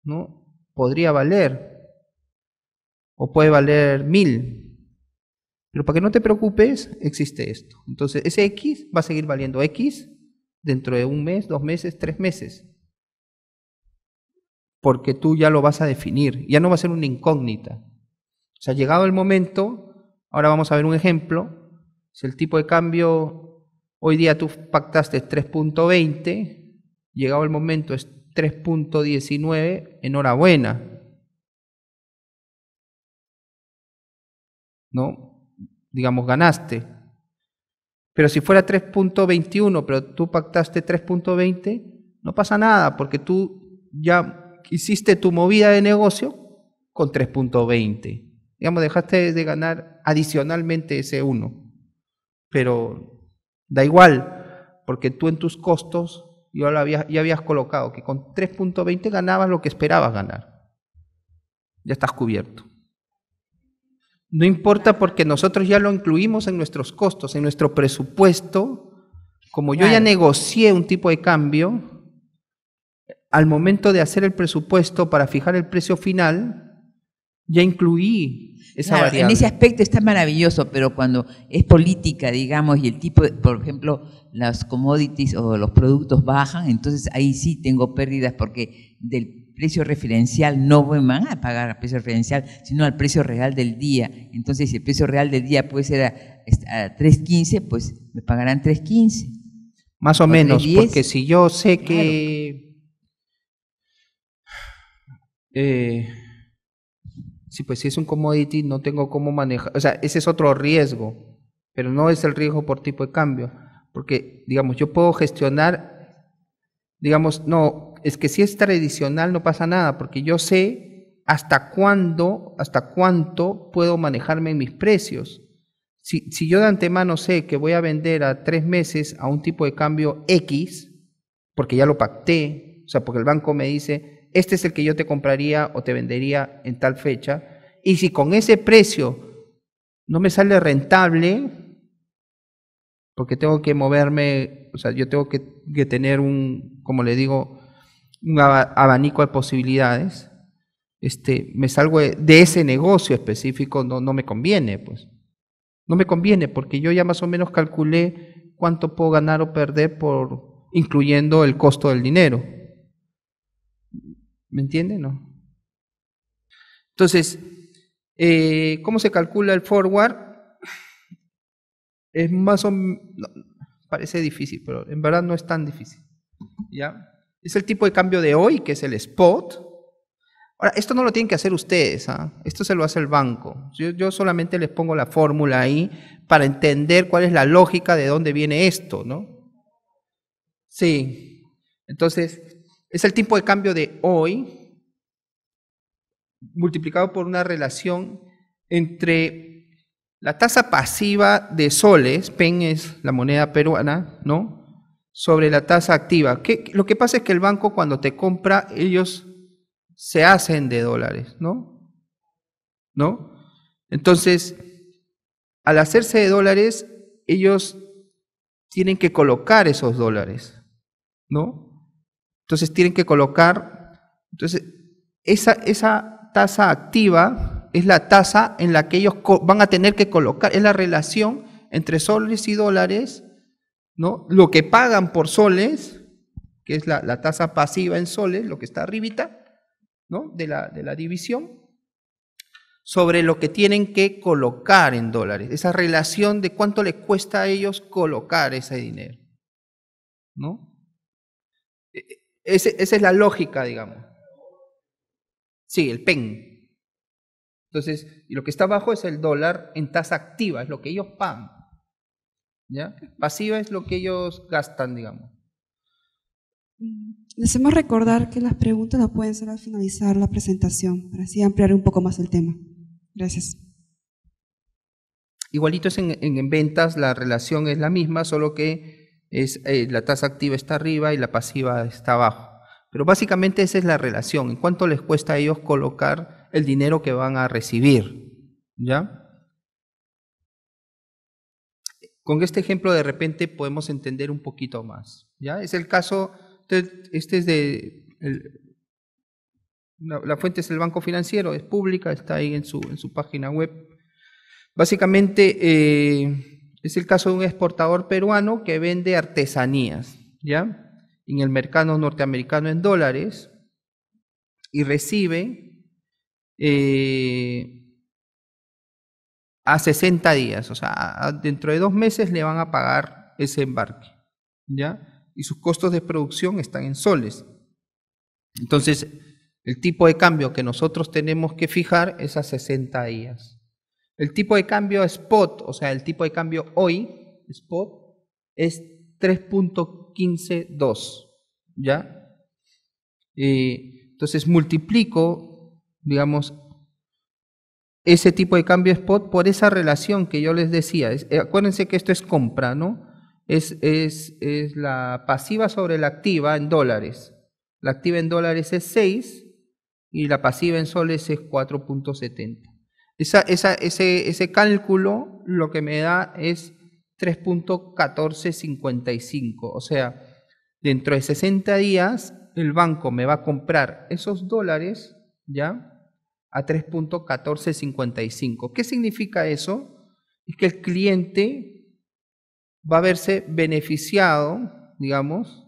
¿no? Podría valer, o puede valer mil, pero para que no te preocupes, existe esto. Entonces, ese X va a seguir valiendo X dentro de un mes, dos meses, tres meses. Porque tú ya lo vas a definir, ya no va a ser una incógnita. O sea, llegado el momento, ahora vamos a ver un ejemplo. Si el tipo de cambio, hoy día tú pactaste 3.20, llegado el momento es 3.19, enhorabuena. ¿No? digamos, ganaste. Pero si fuera 3.21, pero tú pactaste 3.20, no pasa nada, porque tú ya hiciste tu movida de negocio con 3.20. Digamos, dejaste de ganar adicionalmente ese 1. Pero da igual, porque tú en tus costos ya, lo habías colocado, que con 3.20 ganabas lo que esperabas ganar. Ya estás cubierto. No importa porque nosotros ya lo incluimos en nuestros costos, en nuestro presupuesto. Como yo ya negocié un tipo de cambio, al momento de hacer el presupuesto para fijar el precio
final, ya incluí esa variable. En ese aspecto está maravilloso, pero cuando es política, digamos, y el tipo, por ejemplo, las commodities o los productos bajan, entonces ahí sí tengo pérdidas porque del precio referencial no van a pagar al precio referencial, sino al precio real del día. Entonces, si el precio real del día puede ser a, 3.15, pues me pagarán 3.15. Más o, menos, porque si yo sé que... Eh,
sí, pues si es un commodity no tengo cómo manejar, o sea, ese es otro riesgo, pero no es el riesgo por tipo de cambio, porque digamos, yo puedo gestionar, digamos, no, es que si es tradicional no pasa nada, porque yo sé hasta cuándo, hasta cuánto puedo manejarme en mis precios. Si, si yo de antemano sé que voy a vender a tres meses a un tipo de cambio X, porque ya lo pacté, o sea, porque el banco me dice, este es el que yo te compraría o te vendería en tal fecha, y si con ese precio no me sale rentable, porque tengo que moverme, o sea, yo tengo que tener un, como le digo, un abanico de posibilidades, este, me salgo de, ese negocio específico, no, no me conviene, pues. No me conviene porque yo ya más o menos calculé cuánto puedo ganar o perder por incluyendo el costo del dinero. ¿Me entiende? No. Entonces, eh, ¿cómo se calcula el forward? Es más o parece difícil, pero en verdad no es tan difícil. ¿Ya? Es el tipo de cambio de hoy, que es el spot. Ahora, esto no lo tienen que hacer ustedes, ¿eh? esto se lo hace el banco. Yo, yo solamente les pongo la fórmula ahí para entender cuál es la lógica de dónde viene esto, ¿no? Sí. Entonces, es el tipo de cambio de hoy multiplicado por una relación entre la tasa pasiva de soles, PEN es la moneda peruana, ¿no? sobre la tasa activa. lo que pasa es que el banco cuando te compra, ellos se hacen de dólares, ¿no? ¿No? Entonces, al hacerse de dólares, ellos tienen que colocar esos dólares, ¿no? Entonces tienen que colocar, entonces esa, esa tasa activa es la tasa en la que ellos van a tener que colocar, es la relación entre soles y dólares ¿no? Lo que pagan por soles, que es la, tasa pasiva en soles, lo que está arribita, ¿no? De la, de la división, sobre lo que tienen que colocar en dólares, esa relación de cuánto les cuesta a ellos colocar ese dinero, ¿no? E, e, esa es la lógica, digamos. Sí, el PEN. Entonces, y lo que está abajo es el dólar en tasa activa, es lo que ellos pagan. ¿ya? Pasiva es lo que ellos gastan, digamos.
Mm, hacemos recordar que las preguntas las pueden hacer al finalizar la presentación, para así ampliar un poco más el tema. Gracias.
Igualito es en, en, ventas, la relación es la misma, solo que es, eh, la tasa activa está arriba y la pasiva está abajo. Pero básicamente esa es la relación, en cuánto les cuesta a ellos colocar el dinero que van a recibir. ¿Ya? Con este ejemplo de repente podemos entender un poquito más. ¿ya? Es el caso, este, este es de... la, fuente es el Banco Financiero, es pública, está ahí en su, en su página web. Básicamente eh, es el caso de un exportador peruano que vende artesanías, ¿ya? En el mercado norteamericano en dólares y recibe eh, a 60 días, o sea, dentro de dos meses le van a pagar ese embarque, ¿ya? Y sus costos de producción están en soles. Entonces, el tipo de cambio que nosotros tenemos que fijar es a 60 días. El tipo de cambio spot, o sea, el tipo de cambio hoy, spot, es 3.152, ¿ya? Eh, entonces multiplico, digamos, ese tipo de cambio spot por esa relación que yo les decía. Eh, acuérdense que esto es compra, ¿no? Es, la pasiva sobre la activa en dólares. La activa en dólares es 6 y la pasiva en soles es 4.70. Esa, ese, ese cálculo lo que me da es 3.1455. O sea, dentro de 60 días el banco me va a comprar esos dólares, ¿ya? a 3.1455. ¿Qué significa eso? Es que el cliente va a verse beneficiado, digamos,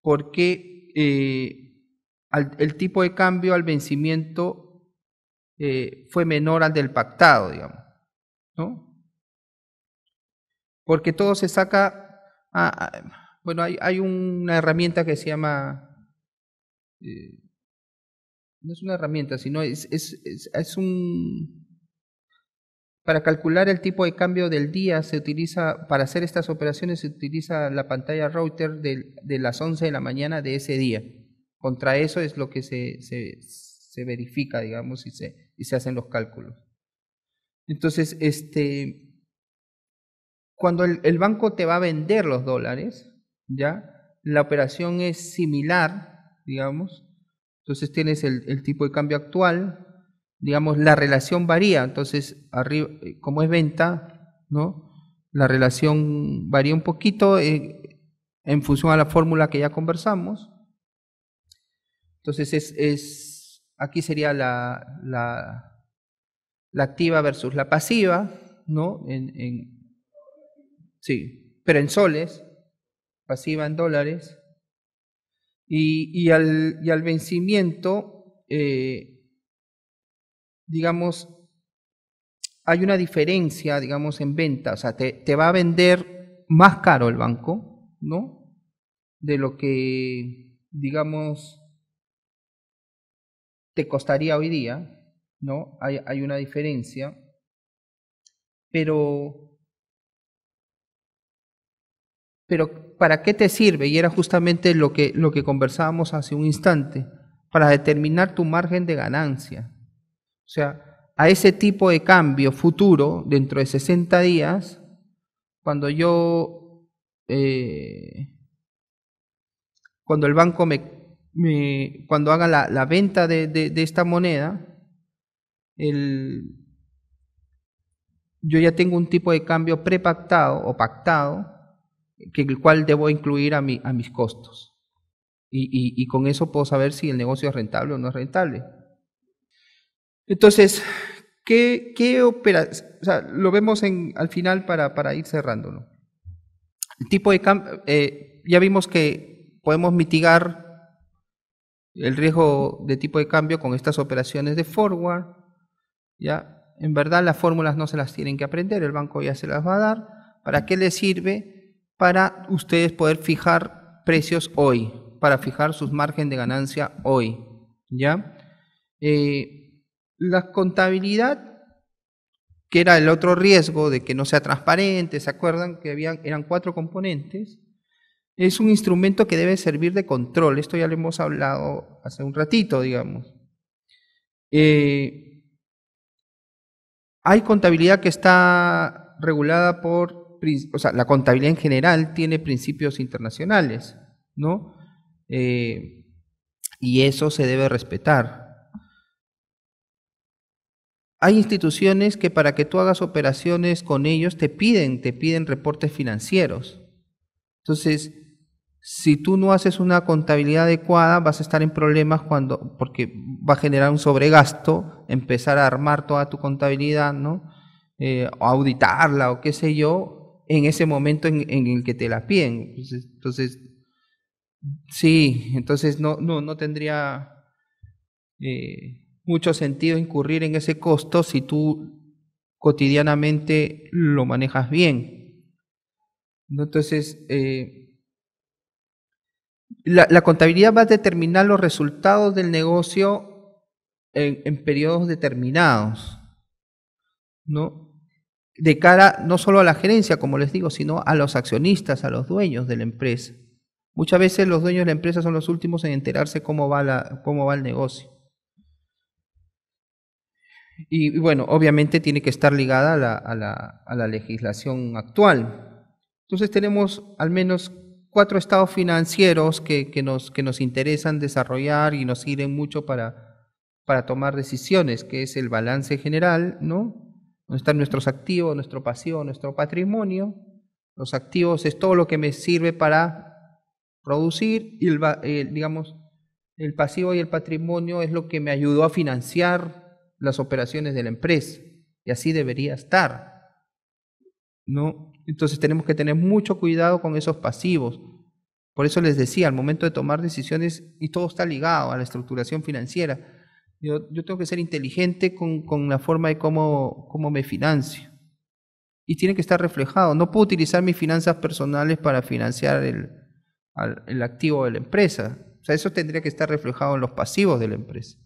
porque eh, el tipo de cambio al vencimiento eh, fue menor al del pactado, digamos, ¿no? Porque todo se saca, bueno, hay, una herramienta que se llama... Eh, no es una herramienta, sino es, es, un... Para calcular el tipo de cambio del día se utiliza, para hacer estas operaciones se utiliza la pantalla router de, las 11 de la mañana de ese día. Contra eso es lo que se, se, verifica, digamos, y se, y se hacen los cálculos. Entonces, este, cuando el, el banco te va a vender los dólares, ¿ya? La operación es similar, digamos, entonces tienes el, tipo de cambio actual, digamos, la relación varía. Entonces, arriba, eh, como es venta, ¿no? La relación varía un poquito eh, en función a la fórmula que ya conversamos. Entonces, es, aquí sería la, la, activa versus la pasiva, ¿no? En, en, sí, pero en soles, pasiva en dólares, y, al, y al, vencimiento, eh, digamos, hay una diferencia, digamos, en venta. O sea, te, te, va a vender más caro el banco, ¿no? De lo que, digamos, te costaría hoy día, ¿no? Hay, hay una diferencia. Pero, pero ¿para qué te sirve? Y era justamente lo que, lo que conversábamos hace un instante, para determinar tu margen de ganancia. O sea, a ese tipo de cambio futuro, dentro de 60 días, cuando yo, eh, cuando el banco me, cuando haga la, venta de, esta moneda, yo ya tengo un tipo de cambio prepactado o pactado que el cual debo incluir a, mi, a mis costos. Y, y, con eso puedo saber si el negocio es rentable o no es rentable. Entonces, ¿qué, qué opera? O sea, lo vemos en, al final para, para ir cerrándolo. El tipo de eh, ya vimos que podemos mitigar el riesgo de tipo de cambio con estas operaciones de forward. Ya, en verdad las fórmulas no se las tienen que aprender, el banco ya se las va a dar. ¿Para qué le sirve? para ustedes poder fijar precios hoy, para fijar sus margen de ganancia hoy. ¿Ya? Eh, la contabilidad, que era el otro riesgo de que no sea transparente, ¿se acuerdan que habían, eran cuatro componentes? Es un instrumento que debe servir de control. Esto ya lo hemos hablado hace un ratito, digamos. Eh, hay contabilidad que está regulada por la contabilidad en general tiene principios internacionales, ¿no? Eh, y eso se debe respetar. Hay instituciones que para que tú hagas operaciones con ellos te piden, te piden reportes financieros. Entonces, si tú no haces una contabilidad adecuada, vas a estar en problemas cuando, porque va a generar un sobregasto, empezar a armar toda tu contabilidad, eh, auditarla o qué sé yo, en ese momento en, el que te la piden. Entonces, sí, entonces no, no, no tendría eh, mucho sentido incurrir en ese costo si tú cotidianamente lo manejas bien. Entonces, eh, la, contabilidad va a determinar los resultados del negocio en, en periodos determinados, ¿no? de cara no solo a la gerencia, como les digo, sino a los accionistas, a los dueños de la empresa. Muchas veces los dueños de la empresa son los últimos en enterarse cómo va, la, cómo va el negocio. Y, bueno, obviamente tiene que estar ligada a la, a, la, a la, legislación actual. Entonces tenemos al menos cuatro estados financieros que, que, nos, que nos interesan desarrollar y nos sirven mucho para, para tomar decisiones, que es el balance general, ¿no? donde están nuestros activos, nuestro pasivo, nuestro patrimonio. Los activos es todo lo que me sirve para producir y el, eh, digamos el pasivo y el patrimonio es lo que me ayudó a financiar las operaciones de la empresa y así debería estar. ¿No? Entonces tenemos que tener mucho cuidado con esos pasivos. Por eso les decía, al momento de tomar decisiones y todo está ligado a la estructuración financiera, yo, tengo que ser inteligente con, la forma de cómo, me financio. Y tiene que estar reflejado. No puedo utilizar mis finanzas personales para financiar el, activo de la empresa. O sea, eso tendría que estar reflejado en los pasivos de la empresa.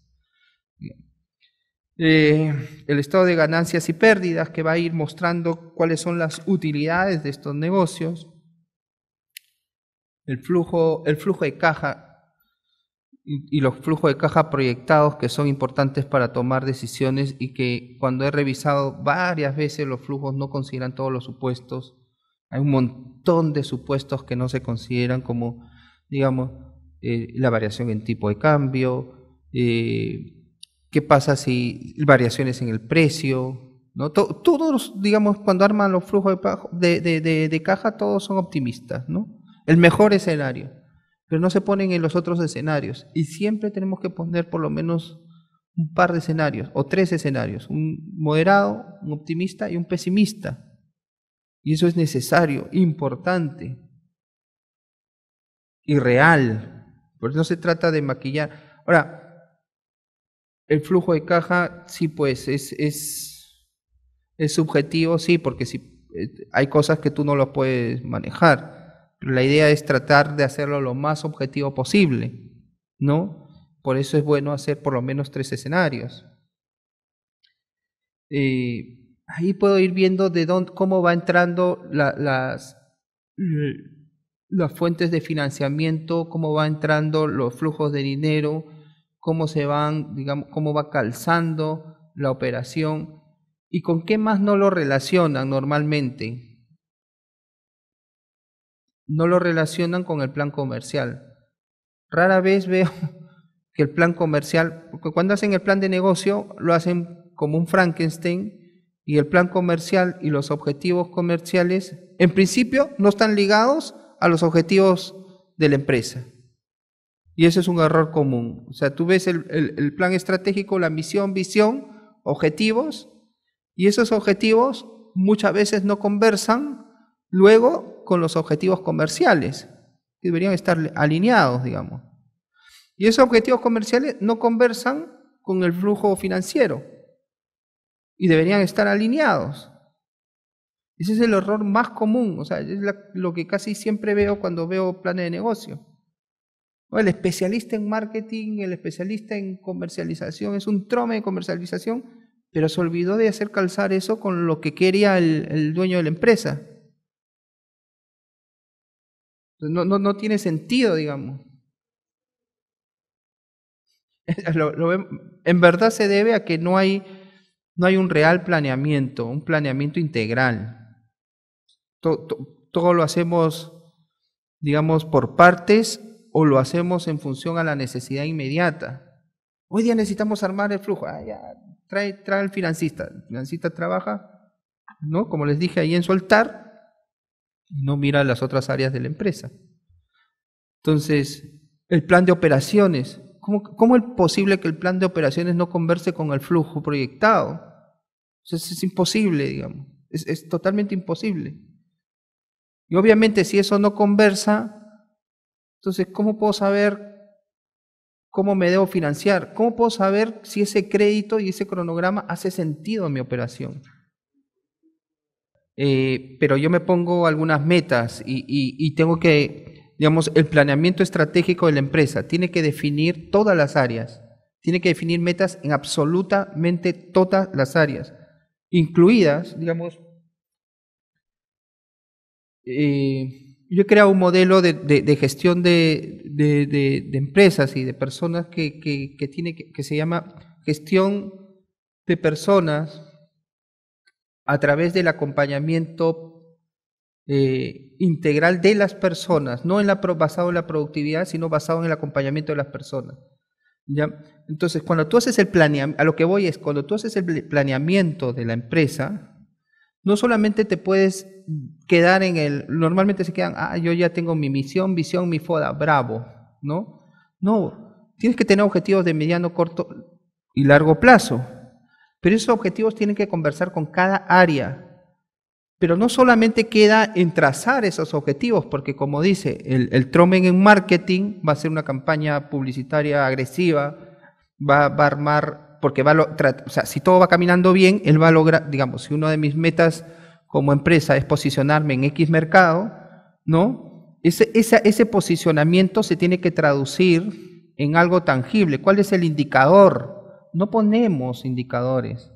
Eh, el estado de ganancias y pérdidas que va a ir mostrando cuáles son las utilidades de estos negocios. El flujo, el flujo de caja y los flujos de caja proyectados que son importantes para tomar decisiones y que cuando he revisado varias veces los flujos no consideran todos los supuestos. Hay un montón de supuestos que no se consideran como, digamos, eh, la variación en tipo de cambio, eh, qué pasa si variaciones en el precio. ¿no? todos, digamos, cuando arman los flujos de, de, de, de caja, todos son optimistas. ¿no? El mejor escenario pero no se ponen en los otros escenarios. Y siempre tenemos que poner por lo menos un par de escenarios, o tres escenarios, un moderado, un optimista y un pesimista. Y eso es necesario, importante y real. Porque no se trata de maquillar. Ahora, el flujo de caja, sí, pues, es, es, es subjetivo, sí, porque si, eh, hay cosas que tú no lo puedes manejar la idea es tratar de hacerlo lo más objetivo posible, ¿no? Por eso es bueno hacer por lo menos tres escenarios. Eh, ahí puedo ir viendo de dónde, cómo va entrando las, eh, las fuentes de financiamiento, cómo va entrando los flujos de dinero, cómo se van, digamos, cómo va calzando la operación y con qué más no lo relacionan normalmente no lo relacionan con el plan comercial. Rara vez veo que el plan comercial, porque cuando hacen el plan de negocio lo hacen como un Frankenstein y el plan comercial y los objetivos comerciales en principio no están ligados a los objetivos de la empresa. Y ese es un error común. O sea, tú ves el, el plan estratégico, la misión, visión, objetivos, y esos objetivos muchas veces no conversan luego con los objetivos comerciales, que deberían estar alineados, digamos. Y esos objetivos comerciales no conversan con el flujo financiero y deberían estar alineados. Ese es el error más común, o sea, es lo que casi siempre veo cuando veo planes de negocio. El especialista en marketing, el especialista en comercialización, es un trome de comercialización, pero se olvidó de hacer calzar eso con lo que quería el dueño de la empresa. No, no, no tiene sentido, digamos. en verdad se debe a que no hay, no hay un real planeamiento, un planeamiento integral. todo, lo hacemos, digamos, por partes o lo hacemos en función a la necesidad inmediata. Hoy día necesitamos armar el flujo. Ah, trae, trae el financista. El financista trabaja, ¿no? Como les dije ahí en su altar, no mira las otras áreas de la empresa. Entonces, el plan de operaciones. ¿Cómo, es posible que el plan de operaciones no converse con el flujo proyectado? es imposible, digamos. Es, es totalmente imposible. Y obviamente si eso no conversa, entonces, ¿cómo puedo saber cómo me debo financiar? ¿Cómo puedo saber si ese crédito y ese cronograma hace sentido en mi operación? Eh, pero yo me pongo algunas metas y, tengo que, digamos, el planeamiento estratégico de la empresa tiene que definir todas las áreas, tiene que definir metas en absolutamente todas las áreas, incluidas, digamos, eh, yo he creado un modelo de, gestión de, empresas y de personas que, se llama gestión de personas a través del acompañamiento eh, integral de las personas, no en la, basado en la productividad, sino basado en el acompañamiento de las personas. ¿ya? Entonces, cuando tú haces el planeamiento, a lo que voy es, cuando tú haces el planeamiento de la empresa, no solamente te puedes quedar en el, normalmente se quedan, ah, yo ya tengo mi misión, visión, mi foda, bravo, ¿no? No, tienes que tener objetivos de mediano, corto y largo plazo. Pero esos objetivos tienen que conversar con cada área. Pero no solamente queda en trazar esos objetivos, porque como dice, el, el Tromen en marketing va a ser una campaña publicitaria agresiva, va, a armar, porque va o sea, si todo va caminando bien, él va a lograr, digamos, si una de mis metas como empresa es posicionarme en X mercado, ¿no? Ese, ese, ese posicionamiento se tiene que traducir en algo tangible. ¿Cuál es el indicador? no ponemos indicadores,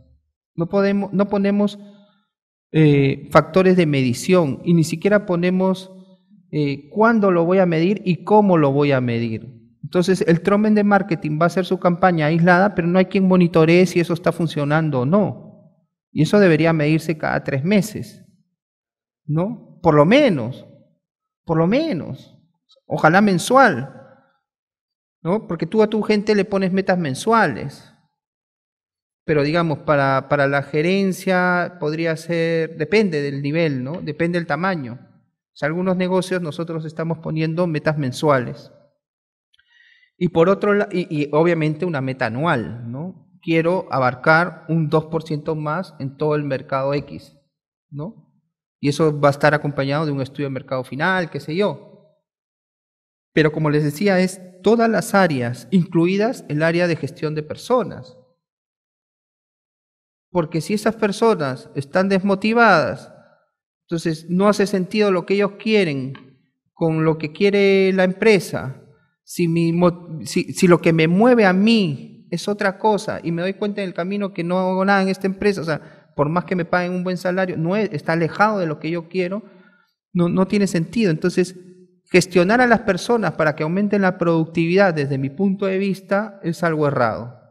no, podemos, no ponemos eh, factores de medición y ni siquiera ponemos eh, cuándo lo voy a medir y cómo lo voy a medir. Entonces el Tromen de Marketing va a ser su campaña aislada, pero no hay quien monitoree si eso está funcionando o no. Y eso debería medirse cada tres meses, ¿no? Por lo menos, por lo menos. Ojalá mensual, ¿no? Porque tú a tu gente le pones metas mensuales pero digamos, para, la gerencia podría ser, depende del nivel, ¿no? Depende del tamaño. si algunos negocios nosotros estamos poniendo metas mensuales. Y por otro y, y, obviamente una meta anual, ¿no? Quiero abarcar un 2% más en todo el mercado X, ¿no? Y eso va a estar acompañado de un estudio de mercado final, qué sé yo. Pero como les decía, es todas las áreas, incluidas el área de gestión de personas. Porque si esas personas están desmotivadas, entonces no hace sentido lo que ellos quieren con lo que quiere la empresa. Si, si, lo que me mueve a mí es otra cosa y me doy cuenta en el camino que no hago nada en esta empresa, o sea, por más que me paguen un buen salario, no está alejado de lo que yo quiero, no, no tiene sentido. Entonces, gestionar a las personas para que aumenten la productividad desde mi punto de vista es algo errado.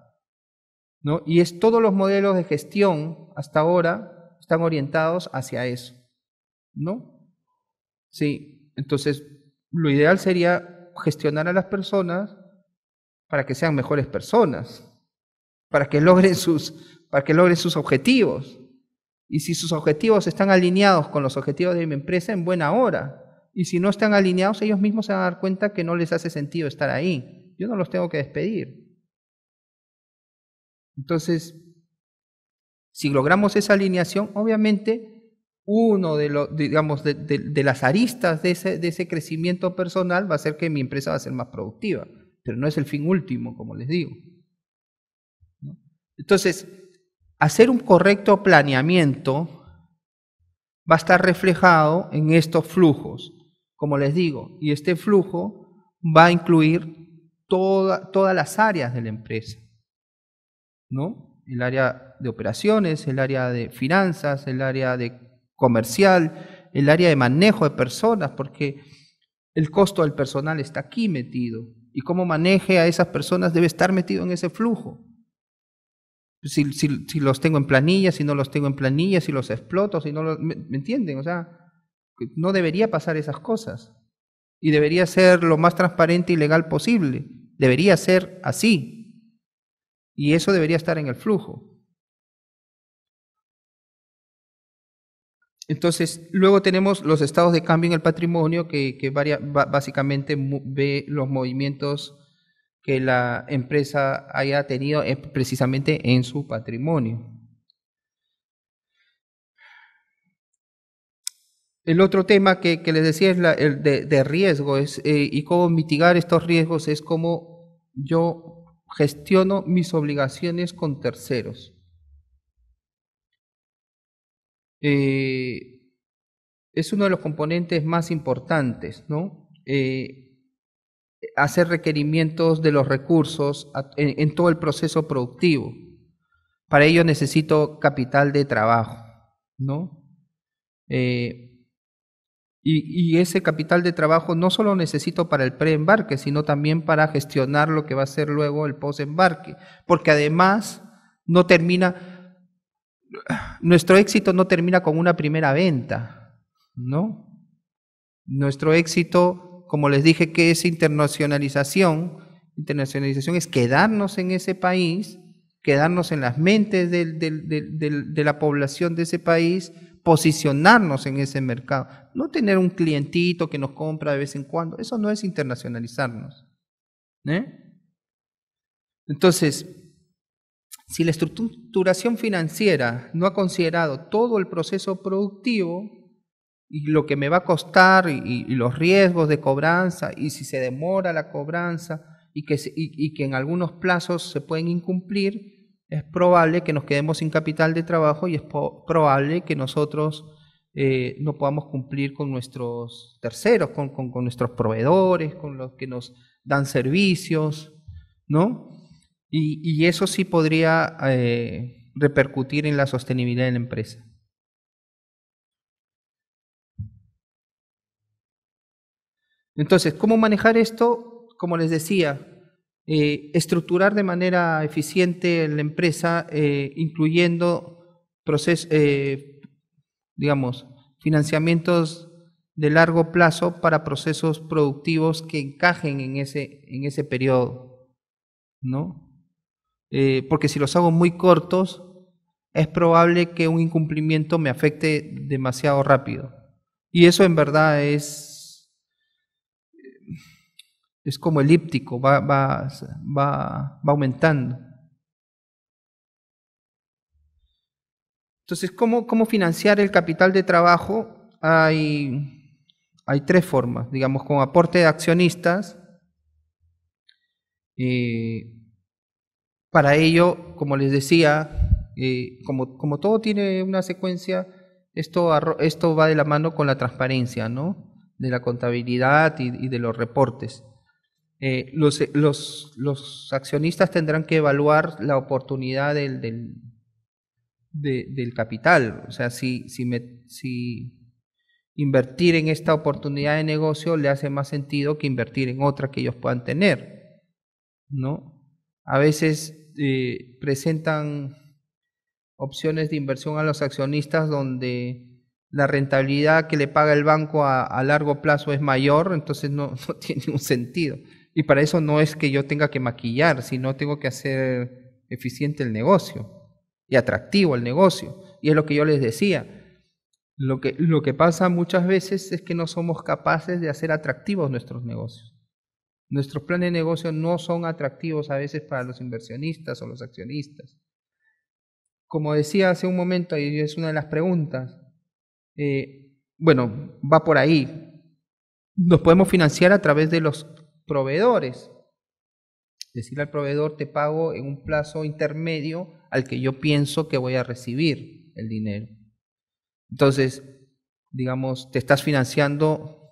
¿no? Y es todos los modelos de gestión hasta ahora están orientados hacia eso, ¿no? Sí, entonces lo ideal sería gestionar a las personas para que sean mejores personas, para que logren sus, para que logren sus objetivos. Y si sus objetivos están alineados con los objetivos de mi empresa, en buena hora. Y si no están alineados, ellos mismos se van a dar cuenta que no les hace sentido estar ahí. Yo no los tengo que despedir. Entonces, si logramos esa alineación, obviamente uno de, los, digamos, de, las aristas de ese, crecimiento personal va a ser que mi empresa va a ser más productiva, pero no es el fin último, como les digo. Entonces, hacer un correcto planeamiento va a estar reflejado en estos flujos, como les digo, y este flujo va a incluir todas las áreas de la empresa. ¿no? El área de operaciones, el área de finanzas, el área de comercial, el área de manejo de personas, porque el costo del personal está aquí metido. Y cómo maneje a esas personas debe estar metido en ese flujo. Si, los tengo en planilla, si no los tengo en planilla, si los exploto, si no los... ¿me entienden? O sea, no debería pasar esas cosas. Y debería ser lo más transparente y legal posible. Debería ser así. Y eso debería estar en el flujo. Entonces, luego tenemos los estados de cambio en el patrimonio, que, básicamente ve los movimientos que la empresa haya tenido precisamente en su patrimonio. El otro tema que, les decía es el de, riesgo es, eh, y cómo mitigar estos riesgos es como yo gestiono mis obligaciones con terceros. Eh, es uno de los componentes más importantes, ¿no? Eh, hacer requerimientos de los recursos en, todo el proceso productivo. Para ello necesito capital de trabajo, ¿no? Eh, y, ese capital de trabajo no solo necesito para el preembarque, sino también para gestionar lo que va a ser luego el posembarque, porque además no termina, nuestro éxito no termina con una primera venta, ¿no? Nuestro éxito, como les dije, que es internacionalización, internacionalización es quedarnos en ese país, quedarnos en las mentes de la población de ese país, posicionarnos en ese mercado, no tener un clientito que nos compra de vez en cuando, eso no es internacionalizarnos. ¿eh? Entonces, si la estructuración financiera no ha considerado todo el proceso productivo y lo que me va a costar y, los riesgos de cobranza y si se demora la cobranza y que, y que en algunos plazos se pueden incumplir, es probable que nos quedemos sin capital de trabajo y es probable que nosotros eh, no podamos cumplir con nuestros terceros, con, nuestros proveedores, con los que nos dan servicios, ¿no? Y, eso sí podría eh, repercutir en la sostenibilidad de la empresa. Entonces, ¿cómo manejar esto? Como les decía, eh, estructurar de manera eficiente la empresa, eh, incluyendo procesos, eh, digamos, financiamientos de largo plazo para procesos productivos que encajen en ese, en ese periodo, ¿no? porque si los hago muy cortos, es probable que un incumplimiento me afecte demasiado rápido. Y eso en verdad es es como elíptico, va, va, va, va aumentando. Entonces, ¿cómo, financiar el capital de trabajo? Hay, tres formas, digamos, con aporte de accionistas. Eh, para ello, como les decía, eh, como, todo tiene una secuencia, esto, esto va de la mano con la transparencia, ¿no? De la contabilidad y de los reportes. Eh, los, eh, los, los, accionistas tendrán que evaluar la oportunidad del, del, del capital. O sea, si, si, me, si invertir en esta oportunidad de negocio le hace más sentido que invertir en otra que ellos puedan tener. ¿no? A veces eh, presentan opciones de inversión a los accionistas donde la rentabilidad que le paga el banco a, largo plazo es mayor, entonces no, no tiene un sentido. Y para eso no es que yo tenga que maquillar, sino tengo que hacer eficiente el negocio y atractivo el negocio. Y es lo que yo les decía. Lo que, lo que pasa muchas veces es que no somos capaces de hacer atractivos nuestros negocios. Nuestros planes de negocio no son atractivos a veces para los inversionistas o los accionistas. Como decía hace un momento, y es una de las preguntas, eh, bueno, va por ahí. Nos podemos financiar a través de los proveedores. Decirle al proveedor, te pago en un plazo intermedio al que yo pienso que voy a recibir el dinero. Entonces, digamos, te estás financiando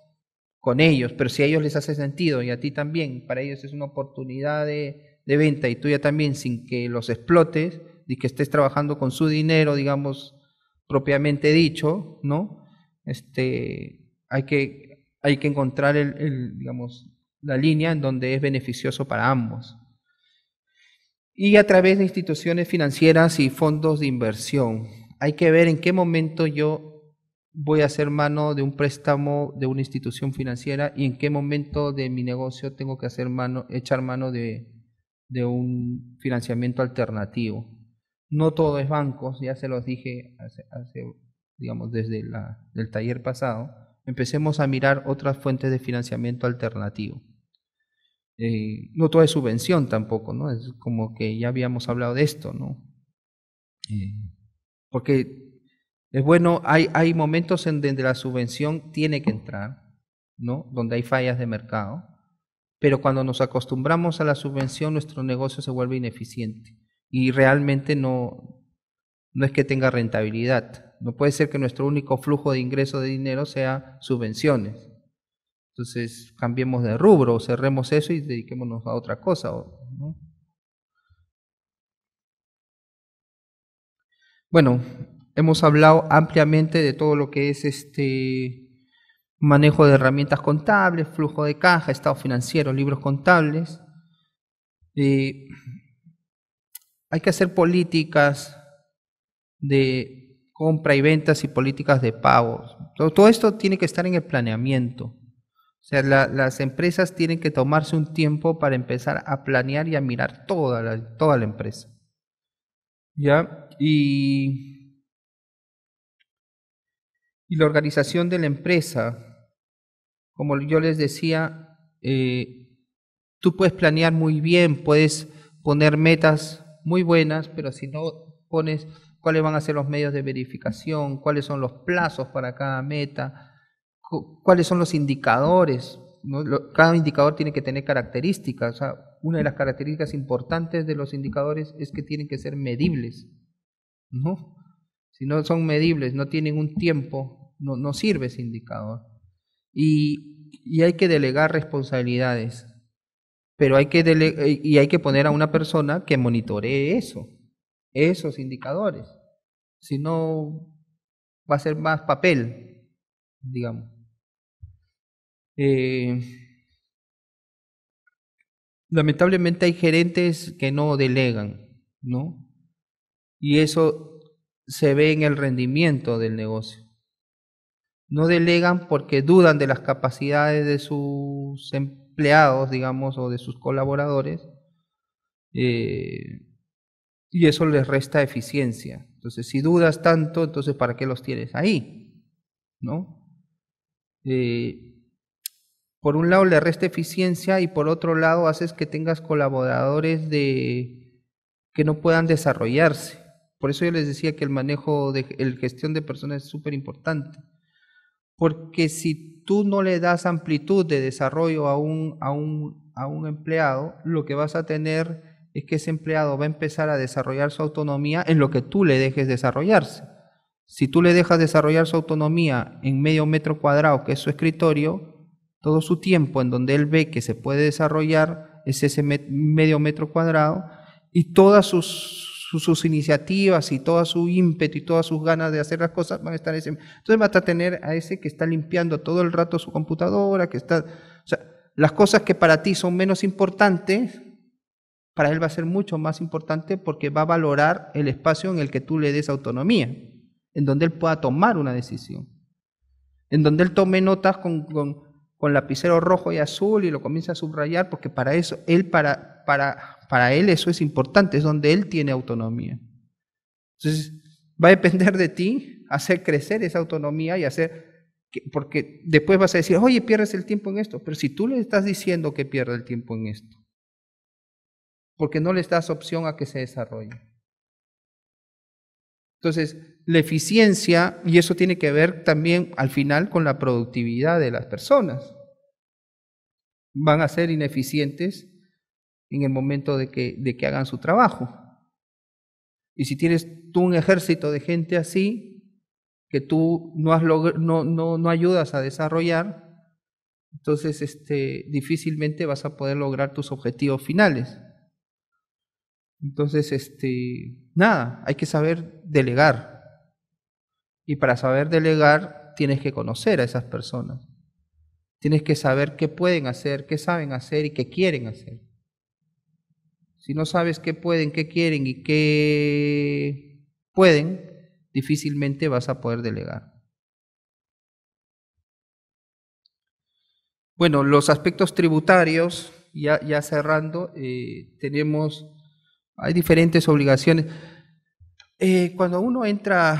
con ellos, pero si a ellos les hace sentido y a ti también, para ellos es una oportunidad de, venta y tuya también, sin que los explotes y que estés trabajando con su dinero, digamos, propiamente dicho, ¿no? Este, hay que, hay que encontrar el digamos, la línea en donde es beneficioso para ambos. Y a través de instituciones financieras y fondos de inversión. Hay que ver en qué momento yo voy a hacer mano de un préstamo de una institución financiera y en qué momento de mi negocio tengo que hacer mano, echar mano de, un financiamiento alternativo. No todo es bancos, ya se los dije digamos, desde el taller pasado. Empecemos a mirar otras fuentes de financiamiento alternativo. Eh, no todo es subvención tampoco, ¿no? Es como que ya habíamos hablado de esto, ¿no? Eh, porque es bueno, hay, hay momentos en donde la subvención tiene que entrar, ¿no? Donde hay fallas de mercado, pero cuando nos acostumbramos a la subvención, nuestro negocio se vuelve ineficiente y realmente no, no es que tenga rentabilidad. No puede ser que nuestro único flujo de ingreso de dinero sea subvenciones. Entonces cambiemos de rubro, cerremos eso y dediquémonos a otra cosa. ¿no? Bueno, hemos hablado ampliamente de todo lo que es este manejo de herramientas contables, flujo de caja, estado financiero, libros contables. Eh, hay que hacer políticas de compra y ventas y políticas de pago. todo esto tiene que estar en el planeamiento. O sea, las empresas tienen que tomarse un tiempo para empezar a planear y a mirar toda la, toda la empresa. ¿Ya? Y, y la organización de la empresa, como yo les decía, eh, tú puedes planear muy bien, puedes poner metas muy buenas, pero si no pones cuáles van a ser los medios de verificación, cuáles son los plazos para cada meta, cuáles son los indicadores. cada indicador tiene que tener características. una de las características importantes de los indicadores es que tienen que ser medibles. Si no son medibles, no tienen un tiempo, no, no sirve ese indicador. Y, y hay que delegar responsabilidades. Pero hay que y hay que poner a una persona que monitoree eso, esos indicadores. Si no, va a ser más papel, digamos. Eh, lamentablemente hay gerentes que no delegan, ¿no? Y eso se ve en el rendimiento del negocio. No delegan porque dudan de las capacidades de sus empleados, digamos, o de sus colaboradores, eh, y eso les resta eficiencia. Entonces, si dudas tanto, entonces, ¿para qué los tienes ahí? ¿No? Eh, por un lado le resta eficiencia y por otro lado haces que tengas colaboradores de que no puedan desarrollarse. Por eso yo les decía que el manejo de el gestión de personas es súper importante. Porque si tú no le das amplitud de desarrollo a a, un, a un empleado, lo que vas a tener es que ese empleado va a empezar a desarrollar su autonomía en lo que tú le dejes desarrollarse. Si tú le dejas desarrollar su autonomía en medio metro cuadrado, que es su escritorio, todo su tiempo en donde él ve que se puede desarrollar es ese medio metro cuadrado y todas sus, sus, iniciativas y todo su ímpetu y todas sus ganas de hacer las cosas van a estar en ese. Entonces va a tener a ese que está limpiando todo el rato su computadora, que está. O sea, las cosas que para ti son menos importantes, para él va a ser mucho más importante porque va a valorar el espacio en el que tú le des autonomía, en donde él pueda tomar una decisión, en donde él tome notas con, con lapicero rojo y azul y lo comienza a subrayar porque para eso, él para, para, para él eso es importante, es donde él tiene autonomía. Entonces, va a depender de ti hacer crecer esa autonomía y hacer porque después vas a decir, oye, pierdes el tiempo en esto, pero si tú le estás diciendo que pierda el tiempo en esto, porque no le das opción a que se desarrolle. Entonces, la eficiencia, y eso tiene que ver también al final con la productividad de las personas, van a ser ineficientes en el momento de que, de que hagan su trabajo. Y si tienes tú un ejército de gente así, que tú no, has no, no, ayudas a desarrollar, entonces este, difícilmente vas a poder lograr tus objetivos finales. Entonces, este, nada, hay que saber delegar. Y para saber delegar tienes que conocer a esas personas. Tienes que saber qué pueden hacer, qué saben hacer y qué quieren hacer. Si no sabes qué pueden, qué quieren y qué pueden, difícilmente vas a poder delegar. Bueno, los aspectos tributarios, ya, ya cerrando, eh, tenemos, hay diferentes obligaciones. Eh, cuando uno entra,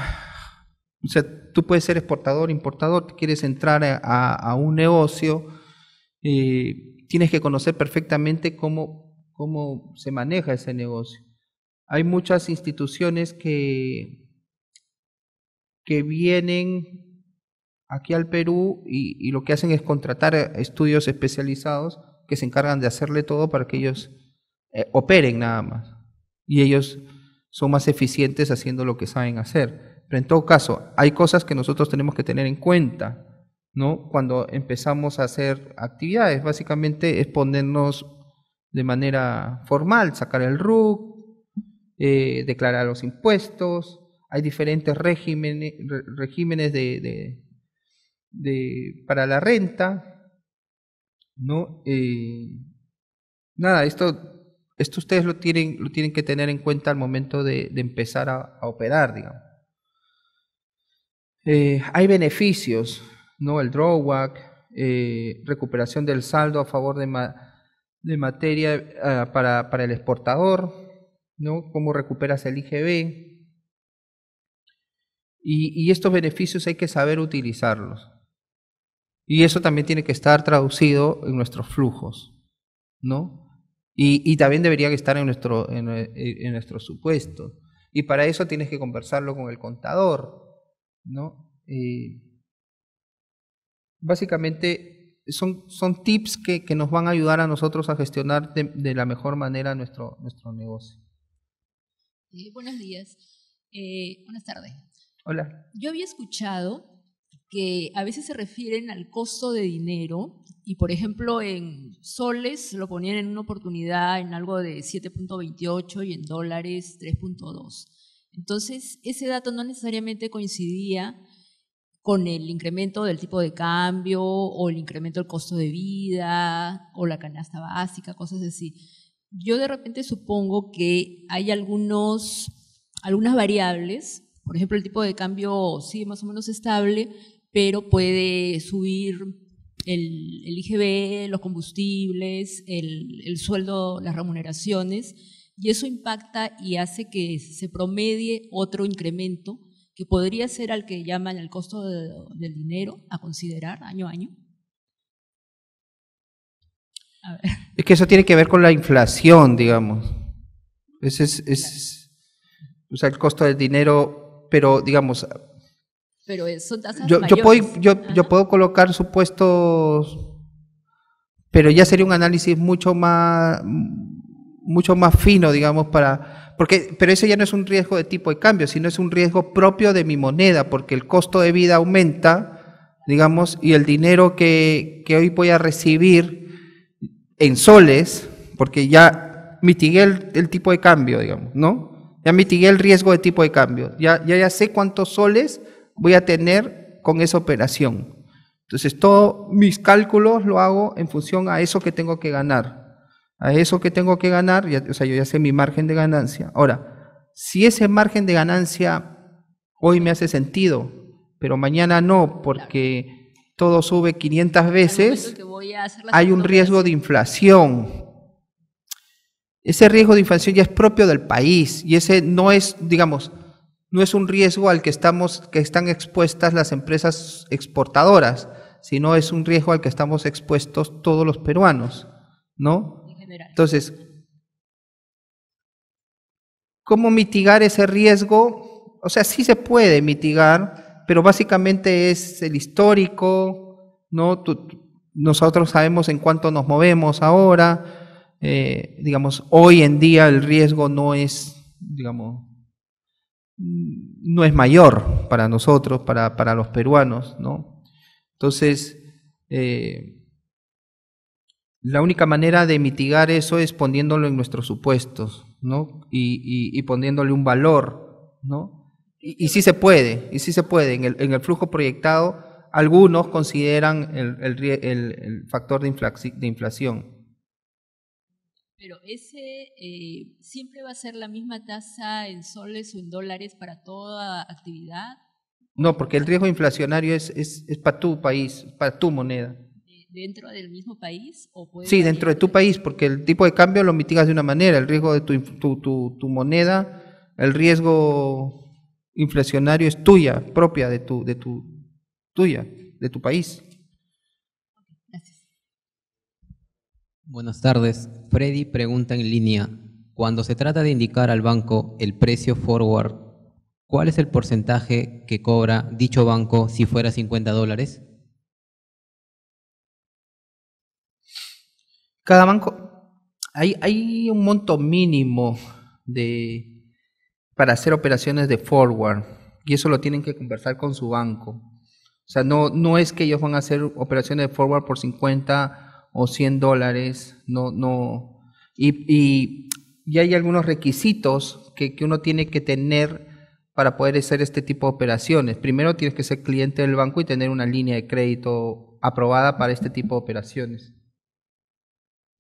o sea, tú puedes ser exportador, importador, quieres entrar a, un negocio, eh, tienes que conocer perfectamente cómo, cómo se maneja ese negocio. Hay muchas instituciones que, que vienen aquí al Perú y, lo que hacen es contratar estudios especializados que se encargan de hacerle todo para que ellos eh, operen nada más. Y ellos son más eficientes haciendo lo que saben hacer. Pero en todo caso, hay cosas que nosotros tenemos que tener en cuenta, ¿no? Cuando empezamos a hacer actividades, básicamente es ponernos de manera formal, sacar el RUC, eh, declarar los impuestos, hay diferentes regímenes, de, de, de, para la renta, ¿no? Eh, nada, esto esto ustedes lo tienen, lo tienen que tener en cuenta al momento de, de empezar a, a, operar, digamos. Eh, hay beneficios, ¿no? El drawback, eh, recuperación del saldo a favor de, de materia eh, para, para, el exportador, ¿no? Cómo recuperas el IGB. Y, y estos beneficios hay que saber utilizarlos. Y eso también tiene que estar traducido en nuestros flujos, ¿no? Y, también debería estar en nuestro, eh, en, nuestro supuesto. Y para eso tienes que conversarlo con el contador, ¿no? básicamente son, son tips que, nos van a ayudar a nosotros a gestionar de, la mejor manera nuestro, nuestro negocio.
Eh, buenos días. Eh, buenas tardes. Hola. Yo había escuchado que a veces se refieren al costo de dinero y, por ejemplo, en soles lo ponían en una oportunidad en algo de 7.28 y en dólares 3.2. Entonces, ese dato no necesariamente coincidía con el incremento del tipo de cambio o el incremento del costo de vida o la canasta básica, cosas así. Yo de repente supongo que hay algunos, algunas variables por ejemplo, el tipo de cambio sí más o menos estable, pero puede subir el, IGB, los combustibles, el, sueldo, las remuneraciones, y eso impacta y hace que se promedie otro incremento que podría ser al que llaman el costo del dinero a considerar año a año. Es que
eso tiene que ver con la inflación, digamos. Ese es, es o sea, el costo del dinero, pero digamos,
pero eso yo,
Yo puedo, colocar supuestos, pero ya sería un análisis mucho más mucho más fino, digamos, para porque pero eso ya no es un riesgo de tipo de cambio, sino es un riesgo propio de mi moneda, porque el costo de vida aumenta, digamos, y el dinero que, hoy voy a recibir en soles, porque ya mitigué el, tipo de cambio, digamos, ¿no? Ya mitigué el riesgo de tipo de cambio, ya, ya, ya sé cuántos soles voy a tener con esa operación. Entonces, todos mis cálculos lo hago en función a eso que tengo que ganar. A eso que tengo que ganar, o sea, yo ya sé mi margen de ganancia. Ahora, si ese margen de ganancia hoy me hace sentido, pero mañana no, porque todo sube 500 veces, hay un riesgo de inflación. Ese riesgo de inflación ya es propio del país y ese no es, digamos, no es un riesgo al que estamos, que están expuestas las empresas exportadoras, sino es un riesgo al que estamos expuestos todos los peruanos, ¿no? Entonces, ¿cómo mitigar ese riesgo? O sea, sí se puede mitigar, pero básicamente es el histórico, ¿no? nosotros sabemos en cuánto nos movemos ahora, eh, digamos, hoy en día el riesgo no es, digamos, Mm, no es mayor para nosotros, para, para los peruanos, ¿no? Entonces, eh, la única manera de mitigar eso es poniéndolo en nuestros supuestos, ¿no? Y, poniéndole un valor, ¿no? Y, sí se puede, y sí se puede. En el, en el flujo proyectado, algunos consideran el, factor de inflación
pero ese eh, siempre va a ser la misma tasa en soles o en dólares para toda actividad.
No, porque el riesgo inflacionario es, para tu país, para tu moneda.
¿Dentro del mismo país? sí, dentro de tu país,
porque el tipo de cambio lo mitigas de una manera, el riesgo de tu, tu, tu, moneda, el riesgo inflacionario es tuya, propia de tu, de tu, tuya, de tu país. Buenas tardes. Freddy pregunta en línea, cuando se trata de indicar al banco el precio forward, ¿cuál es el porcentaje que cobra dicho banco si fuera 50 dólares? Cada banco, hay, hay un monto mínimo de, para hacer operaciones de forward y eso lo tienen que conversar con su banco. O sea, no, no es que ellos van a hacer operaciones de forward por 50 o 100 dólares, no, no. Y, y, hay algunos requisitos que, que, uno tiene que tener para poder hacer este tipo de operaciones. Primero tienes que ser cliente del banco y tener una línea de crédito aprobada para este tipo de operaciones.